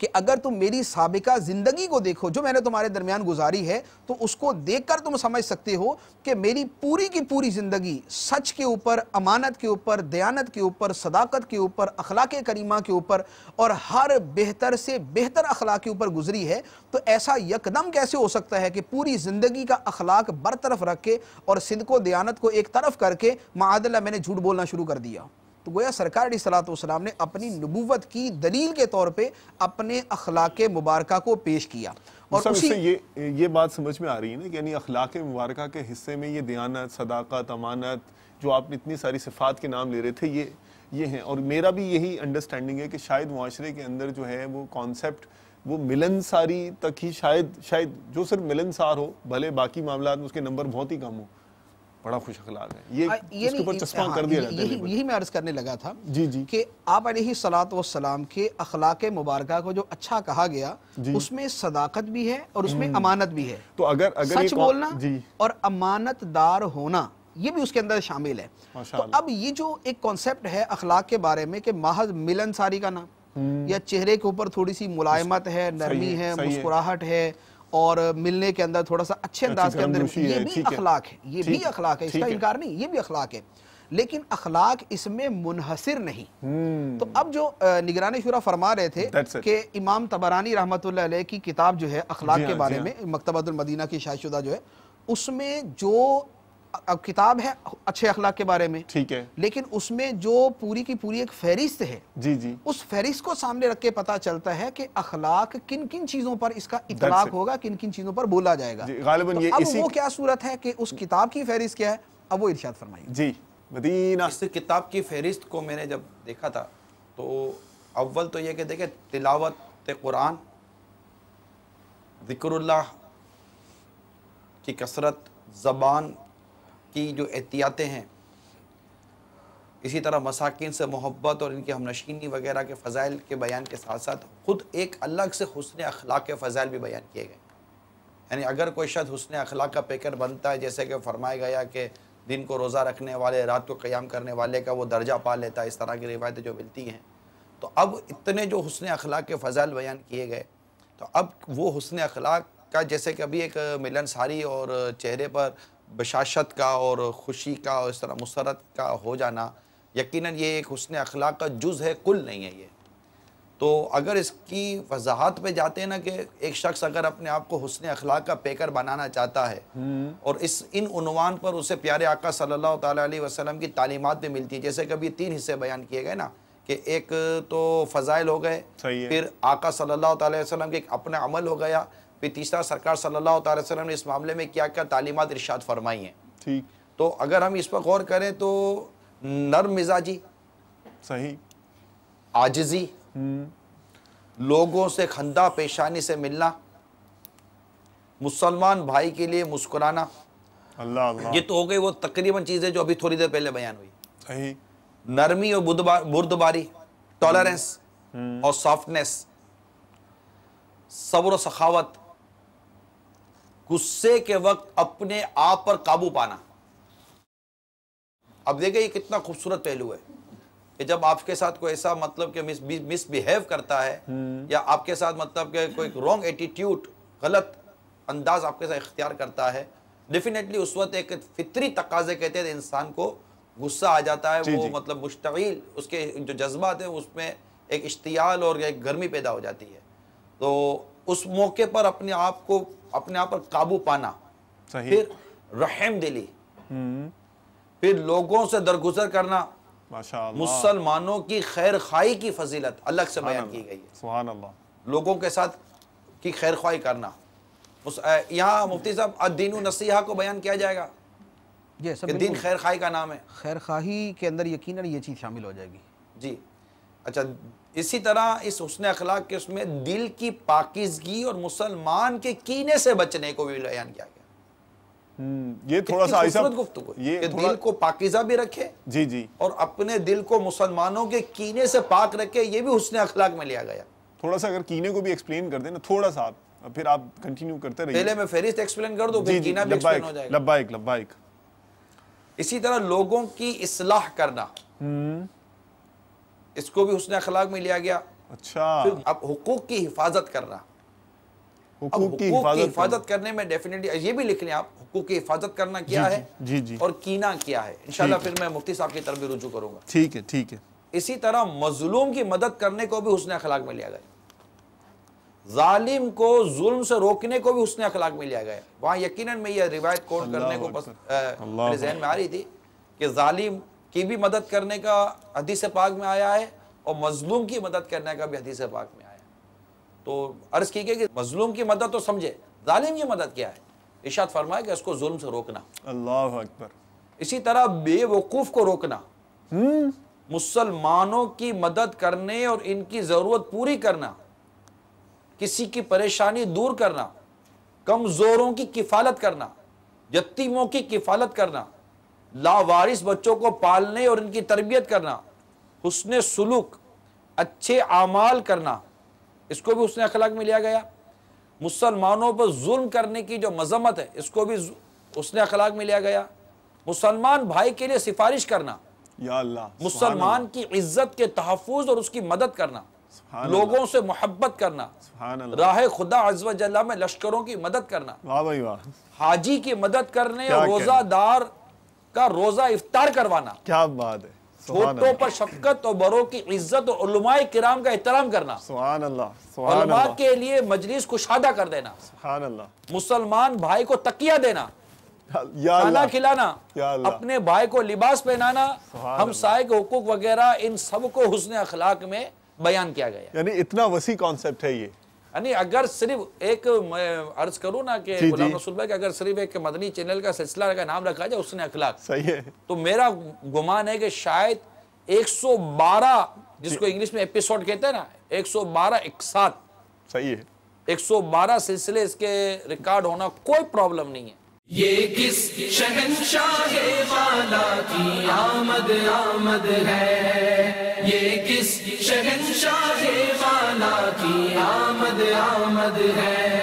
कि अगर तुम मेरी सबका ज़िंदगी को देखो जो मैंने तुम्हारे दरमियान गुजारी है तो उसको देखकर तुम समझ सकते हो कि मेरी पूरी की पूरी ज़िंदगी सच के ऊपर अमानत के ऊपर दयानत के ऊपर सदाकत के ऊपर अखलाक करीमा के ऊपर और हर बेहतर से बेहतर अखलाक के ऊपर गुजरी है तो ऐसा यकदम कैसे हो सकता है कि पूरी ज़िंदगी का अखलाक बरतरफ रख के और सिद्को को दयानत को एक तरफ करके मादला मैंने झूठ बोलना शुरू कर दिया तो गोया सरकार सलाम ने अपनी नबूवत की दलील के तौर पर अपने अखलाक मुबारक को पेश किया और उसी ये ये बात समझ में आ रही है ना कि यानी अखलाक मुबारक के हिस्से में ये दयानत सदाकत अमानत जो आप इतनी सारी सिफात के नाम ले रहे थे ये ये हैं और मेरा भी यही अंडरस्टैंडिंग है कि शायद माशरे के अंदर जो है वो कॉन्सेप्ट वो मिलनसारी तक ही शायद शायद जो सिर्फ मिलनसार हो भले बाकी मामला उसके नंबर बहुत ही कम हो बड़ा खुश अखलाक है ये ये ये ऊपर चश्मा हाँ, कर दिया जाता है यही मैं अर्ज करने लगा था जी जी कि आप अलैहि अलही सलात सलाम के अखलाक मुबारक को जो अच्छा कहा गया उसमें सदाकत भी है और उसमें हम्म। अमानत भी है तो अगर अगर सच बोलना जी और अमानतदार होना ये भी उसके अंदर शामिल है तो अब ये जो एक कॉन्सेप्ट है अखलाक के बारे में कि महज मिलनसारी का नाम हम्म। या चेहरे के ऊपर थोड़ी सी मुलायमत है नरमी है मुस्कुराहट है और मिलने के अंदर थोड़ा सा अच्छे अच्छा, अंदाज के अंदर ये भी अखलाक है ये भी अखलाक है इसका इनकार नहीं ये भी अखलाक है लेकिन अखलाक इसमें मुनहसर नहीं हम्म। तो अब जो निगरानी शुरा फरमा रहे थे कि इमाम तबरानी रहमत की किताब जो है अखलाक के हाँ, बारे में हाँ। मकतबतुल मदीना की शाहिशुदा जो है उसमें जो अब किताब है अच्छे अखलाक के बारे में ठीक है लेकिन उसमें जो पूरी की पूरी एक फहरिस्त है जी जी उस फहरिस्त को सामने रख के पता चलता है कि अखलाक किन किन चीजों पर इसका इतलाक होगा किन किन चीजों पर बोला जाएगा गालिबन तो ये अब इसी... वो क्या सूरत है कि उस किताब की फहरिस्त क्या है अब वो इर्शाद फरमाइए जी मदीना इस किताब की फहरिस्त को मैंने जब देखा था तो अव्वल तो यह कि देखे तिलावत कुरान जिक्रल्ला की कसरत ज़बान की जो एहतियातें हैं इसी तरह मसाकिन से मोहब्बत और इनकी हमनशीनी वगैरह के फ़जाइल के बयान के साथ साथ ख़ुद एक अलग से हसन अखलाक के फ़जाइल भी बयान किए गए यानी अगर कोई शख्स हसन अखलाक का पैकेट बनता है जैसे कि फरमाया गया कि दिन को रोज़ा रखने वाले रात को क़्याम करने वाले का वो दर्जा पा लेता है इस तरह की रिवायतें जो मिलती हैं तो अब इतने जो हसन अखलाक के फ़जाइल बयान किए गए तो अब वो हसन अखलाक का जैसे कि अभी एक मिलनसारी और चेहरे पर बशाशत का और ख़ुशी का और इस तरह मुसरत का हो जाना यकीन ये एक हसन अखलाक का जुज़ है कुल नहीं है ये तो अगर इसकी वजाहत पे जाते हैं ना कि एक शख्स अगर अपने आप को हसन अखलाक का पेकर बनाना चाहता है हम्म। और इस इन उनवान पर उसे प्यारे आका सल्लल्लाहु अलैहि की तालीमत भी मिलती है जैसे कभी तीन हिस्से बयान किए गए ना कि एक तो फ़ज़ाइल हो गए फिर आका सल्ला वसलम वसल्लम के अपना अमल हो गया फिर तीसरा सरकार सल्लल्लाहु अलैहि वसल्लम ने इस मामले में क्या क्या तालीमत इरशाद फरमाई हैं ठीक तो अगर हम इस पर गौर करें तो नर्म मिजाजी सही आजजी हम्म। लोगों से खंदा पेशानी से मिलना मुसलमान भाई के लिए मुस्कुराना अल्लाह अल्लाह ये तो हो गई वो तकरीबन चीज़ें जो अभी थोड़ी देर पहले बयान हुई सही नरमी और बुर्दबारी टॉलरेंस हम्म। और सॉफ्टनेस सब्र सखावत गुस्से के वक्त अपने आप पर काबू पाना अब देखिए ये कितना खूबसूरत पहलू है कि जब आपके साथ कोई ऐसा मतलब कि मिस मिसबिहेव करता है हम्म। या आपके साथ मतलब कि कोई रॉन्ग एटीट्यूड गलत अंदाज आपके साथ इख्तियार करता है डेफिनेटली उस वक्त एक फितरी तकाजे कहते हैं तो इंसान को गुस्सा आ जाता है वो मतलब मुश्तिल उसके जो जज्बात हैं उसमें एक इश्तियाल और एक गर्मी पैदा हो जाती है तो उस मौके पर अपने आप को अपने आप पर काबू पाना फिर रहम दिली हम्म। फिर लोगों से दरगुजर करना मुसलमानों की खैर खाई की फजीलत अलग से बयान की गई है लोगों के साथ की खैर खाई करना यहाँ मुफ्ती साहब अदीन नसीहा को बयान किया जाएगा ये सब दिन खैर खाई का नाम है खैर खाही के अंदर यकीन ये चीज़ शामिल हो जाएगी जी अच्छा इसी तरह इस हसन अखलाक के उसमें दिल की पाकिजगी और मुसलमान के कीने से बचने को भी बयान किया गया हम्म, ये थोड़ा सा ऐसा गुफ्तु ये थोड़ा... दिल को पाकिजा भी रखे जी जी और अपने दिल को मुसलमानों के कीने से पाक रखे ये भी हसन अखलाक में लिया गया थोड़ा सा अगर कीने को भी एक्सप्लेन कर देना थोड़ा सा फिर आप कंटिन्यू करते रहिए पहले मैं फेरिस्त एक्सप्लेन कर दो फिर कीना भी एक्सप्लेन हो जाएगा लब्बाइक लब्बाइक इसी तरह लोगों की इसलाह करना हम्म। इसको भी उसने अखलाक में लिया गया अच्छा अब हुकूक की हिफाजत कर रहा हुकूक की हिफाजत करने में डेफिनेटली ये भी लिख लें आप हुकूक की हिफाजत करना क्या जी, है जी जी और कीना क्या है इंशाल्लाह फिर मैं मुफ्ती साहब की तरफ भी रुजू करूंगा ठीक है ठीक है इसी तरह मजलूम की मदद करने को भी उसने अखलाक में लिया गया जालिम को जुल्म से रोकने को भी उसने अखलाक में लिया गया वहां यकीनन में यह रिवायत कोट करने को बस मेरे जहन में आ रही थी कि जालिम की भी मदद करने का हदीस पाक में आया है और मजलूम की मदद करने का भी हदीस पाक में आया है तो अर्ज़ की कि मजलूम की मदद तो समझे ालिम की मदद क्या है इशाद फरमाए कि उसको जुल्म से रोकना अल्लाह अकबर इसी तरह बेवकूफ़ को रोकना हम्म। मुसलमानों की मदद करने और इनकी ज़रूरत पूरी करना किसी की परेशानी दूर करना कमज़ोरों की किफ़ालत करना यतीमों की किफ़ालत करना लावारिस बच्चों को पालने और इनकी तरबियत करना हसन सलूक अच्छे आमाल करना इसको भी उसने अखलाक में लिया गया मुसलमानों पर जुल्म करने की जो मजम्मत है इसको भी उसने अखलाक में लिया गया मुसलमान भाई के लिए सिफारिश करना मुसलमान की इज्जत के तहफ़ और उसकी मदद करना लोगों से मोहब्बत करना राह खुदा अजवा में लश्करों की मदद करना हाजी की मदद करने रोजादार का रोजा इफ्तार करवाना क्या बात है छोटों पर शफकत और बड़ों की इज्जत और उलमाए किराम का एहतराम करना सुहान अल्लाह उलमा के लिए मजलिस कुशादा कर देना सुहान अल्लाह मुसलमान भाई को तकिया देना खाना खिलाना अपने भाई को लिबास पहनाना हम साय के हकूक वगैरह इन सब को हुसन अखलाक में बयान किया गया यानी इतना वसी कॉन्सेप्ट है ये यानी अगर सिर्फ एक अर्ज करूँ ना कि गुलाम रसूल भाई अगर सिर्फ एक मदनी चैनल का सिलसिला का नाम रखा जाए उसने अखलाक सही है तो मेरा गुमान है कि शायद 112 जिसको इंग्लिश में एपिसोड कहते हैं ना 112 एक साथ सही है बारह सिलसिले इसके रिकॉर्ड होना कोई प्रॉब्लम नहीं है ये किस शहनशाह वाला की आमद आमद है ये किस शहनशाह वाला की आमद आमद है